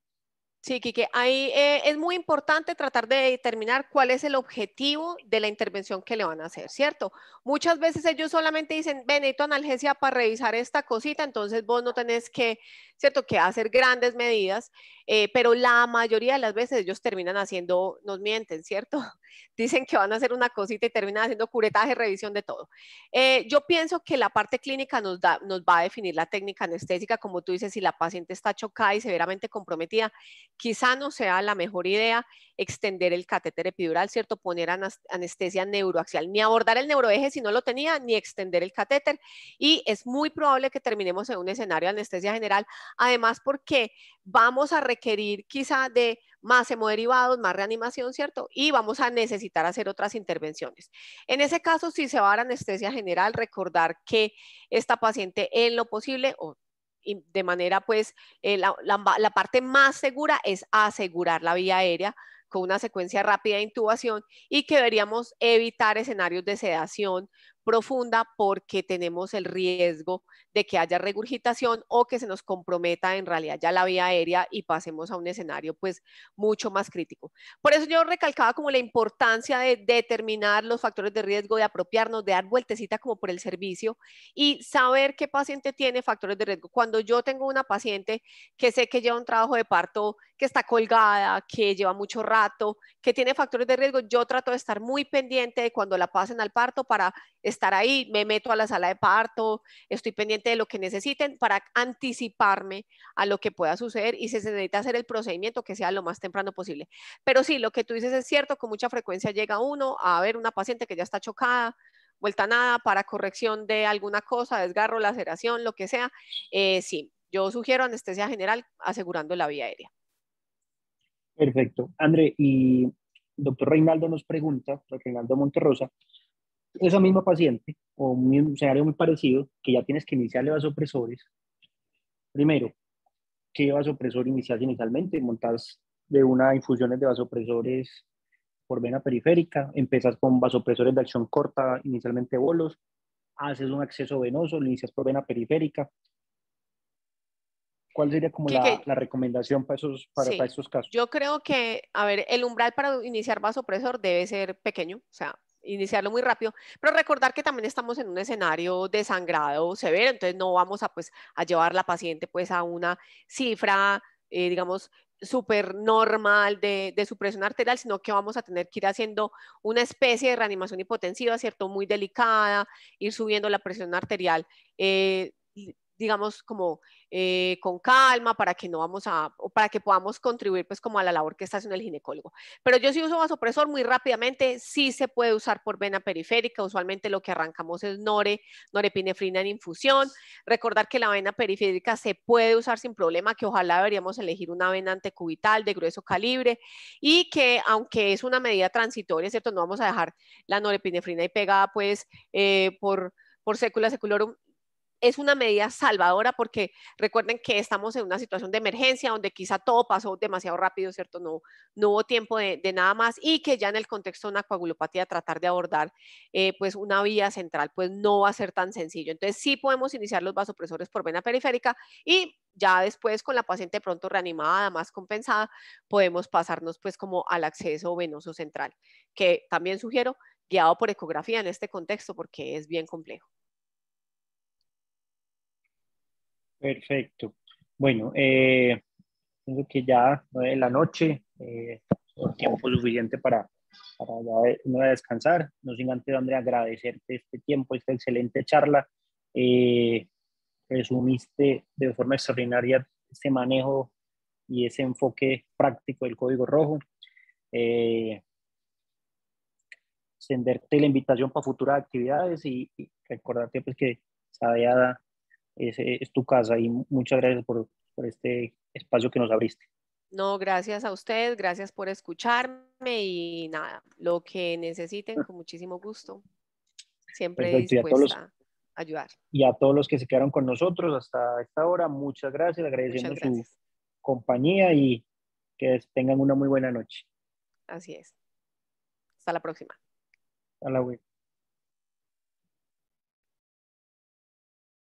Sí, Kike. ahí eh, es muy importante tratar de determinar cuál es el objetivo de la intervención que le van a hacer, ¿cierto? Muchas veces ellos solamente dicen, ven, necesito analgesia para revisar esta cosita, entonces vos no tenés que, ¿cierto?, que hacer grandes medidas, eh, pero la mayoría de las veces ellos terminan haciendo, nos mienten, ¿cierto? dicen que van a hacer una cosita y terminan haciendo curetaje, revisión de todo. Eh, yo pienso que la parte clínica nos, nos va a definir la técnica anestésica, como tú dices, si la paciente está chocada y severamente comprometida, quizá no sea la mejor idea extender el catéter epidural, ¿cierto? Poner anestesia neuroaxial, ni abordar el neuroeje si no lo tenía, ni extender el catéter. Y es muy probable que terminemos en un escenario de anestesia general, además porque vamos a requerir quizá de más hemoderivados, más reanimación, ¿cierto? Y vamos a necesitar hacer otras intervenciones. En ese caso, si se va a dar anestesia general, recordar que esta paciente en lo posible o de manera pues eh, la, parte más segura es asegurar la vía aérea con una secuencia rápida de intubación y que deberíamos evitar escenarios de sedación profunda porque tenemos el riesgo de que haya regurgitación o que se nos comprometa en realidad ya la vía aérea y pasemos a un escenario pues mucho más crítico. Por eso yo recalcaba como la importancia de determinar los factores de riesgo, de apropiarnos, de dar vueltecita como por el servicio y saber qué paciente tiene factores de riesgo. Cuando yo tengo una paciente que sé que lleva un trabajo de parto, que está colgada, que lleva mucho rato, que tiene factores de riesgo, yo trato de estar muy pendiente de cuando la pasen al parto para estar estar ahí, me meto a la sala de parto, estoy pendiente de lo que necesiten para anticiparme a lo que pueda suceder y se necesita hacer el procedimiento que sea lo más temprano posible. Pero sí, lo que tú dices es cierto, con mucha frecuencia llega uno a ver una paciente que ya está chocada, vuelta a nada, para corrección de alguna cosa, desgarro, laceración, lo que sea. Eh, sí, yo sugiero anestesia general asegurando la vía aérea. Perfecto. André, y doctor Reinaldo nos pregunta, doctor Reinaldo Monterrosa, esa misma paciente o un escenario muy parecido, que ya tienes que iniciarle vasopresores, primero, ¿qué vasopresor inicias inicialmente? Montas de una infusiones de vasopresores por vena periférica, empezas con vasopresores de acción corta, inicialmente bolos, haces un acceso venoso, lo inicias por vena periférica. ¿Cuál sería como la, recomendación para, esos, para estos casos? Yo creo que, a ver, el umbral para iniciar vasopresor debe ser pequeño, o sea, iniciarlo muy rápido, pero recordar que también estamos en un escenario desangrado, severo, entonces no vamos a, pues, a llevar la paciente pues, a una cifra, eh, digamos, súper normal de, su presión arterial, sino que vamos a tener que ir haciendo una especie de reanimación hipotensiva, ¿cierto? Muy delicada, ir subiendo la presión arterial. Eh, digamos, como eh, con calma para que no vamos a, para que podamos contribuir pues como a la labor que está haciendo el ginecólogo. Pero yo sí uso vasopresor muy rápidamente, sí se puede usar por vena periférica, usualmente lo que arrancamos es nore, norepinefrina en infusión. Recordar que la vena periférica se puede usar sin problema, que ojalá deberíamos elegir una vena antecubital de grueso calibre y que aunque es una medida transitoria, ¿cierto? No vamos a dejar la norepinefrina y pegada pues eh, por por secula seculorum, es una medida salvadora porque recuerden que estamos en una situación de emergencia donde quizá todo pasó demasiado rápido, ¿cierto? No, no hubo tiempo de, nada más y que ya en el contexto de una coagulopatía tratar de abordar eh, pues una vía central pues no va a ser tan sencillo. Entonces sí podemos iniciar los vasopresores por vena periférica y ya después con la paciente pronto reanimada, más compensada, podemos pasarnos pues como al acceso venoso central, que también sugiero guiado por ecografía en este contexto porque es bien complejo. Perfecto. Bueno, creo eh, que ya nueve la noche, eh, tiempo suficiente para, para ya eh, no descansar. No sin antes, André, agradecerte este tiempo, esta excelente charla. Eh, resumiste de forma extraordinaria ese manejo y ese enfoque práctico del código rojo. Eh, la invitación para futuras actividades y, recordarte pues, que sabía es, tu casa y muchas gracias por, este espacio que nos abriste. No, gracias a usted, gracias por escucharme y nada, lo que necesiten con muchísimo gusto. Siempre dispuesta a, ayudar. Y a todos los que se quedaron con nosotros hasta esta hora, muchas gracias, agradeciendo su compañía y que tengan una muy buena noche. Así es. Hasta la próxima. Hasta la web.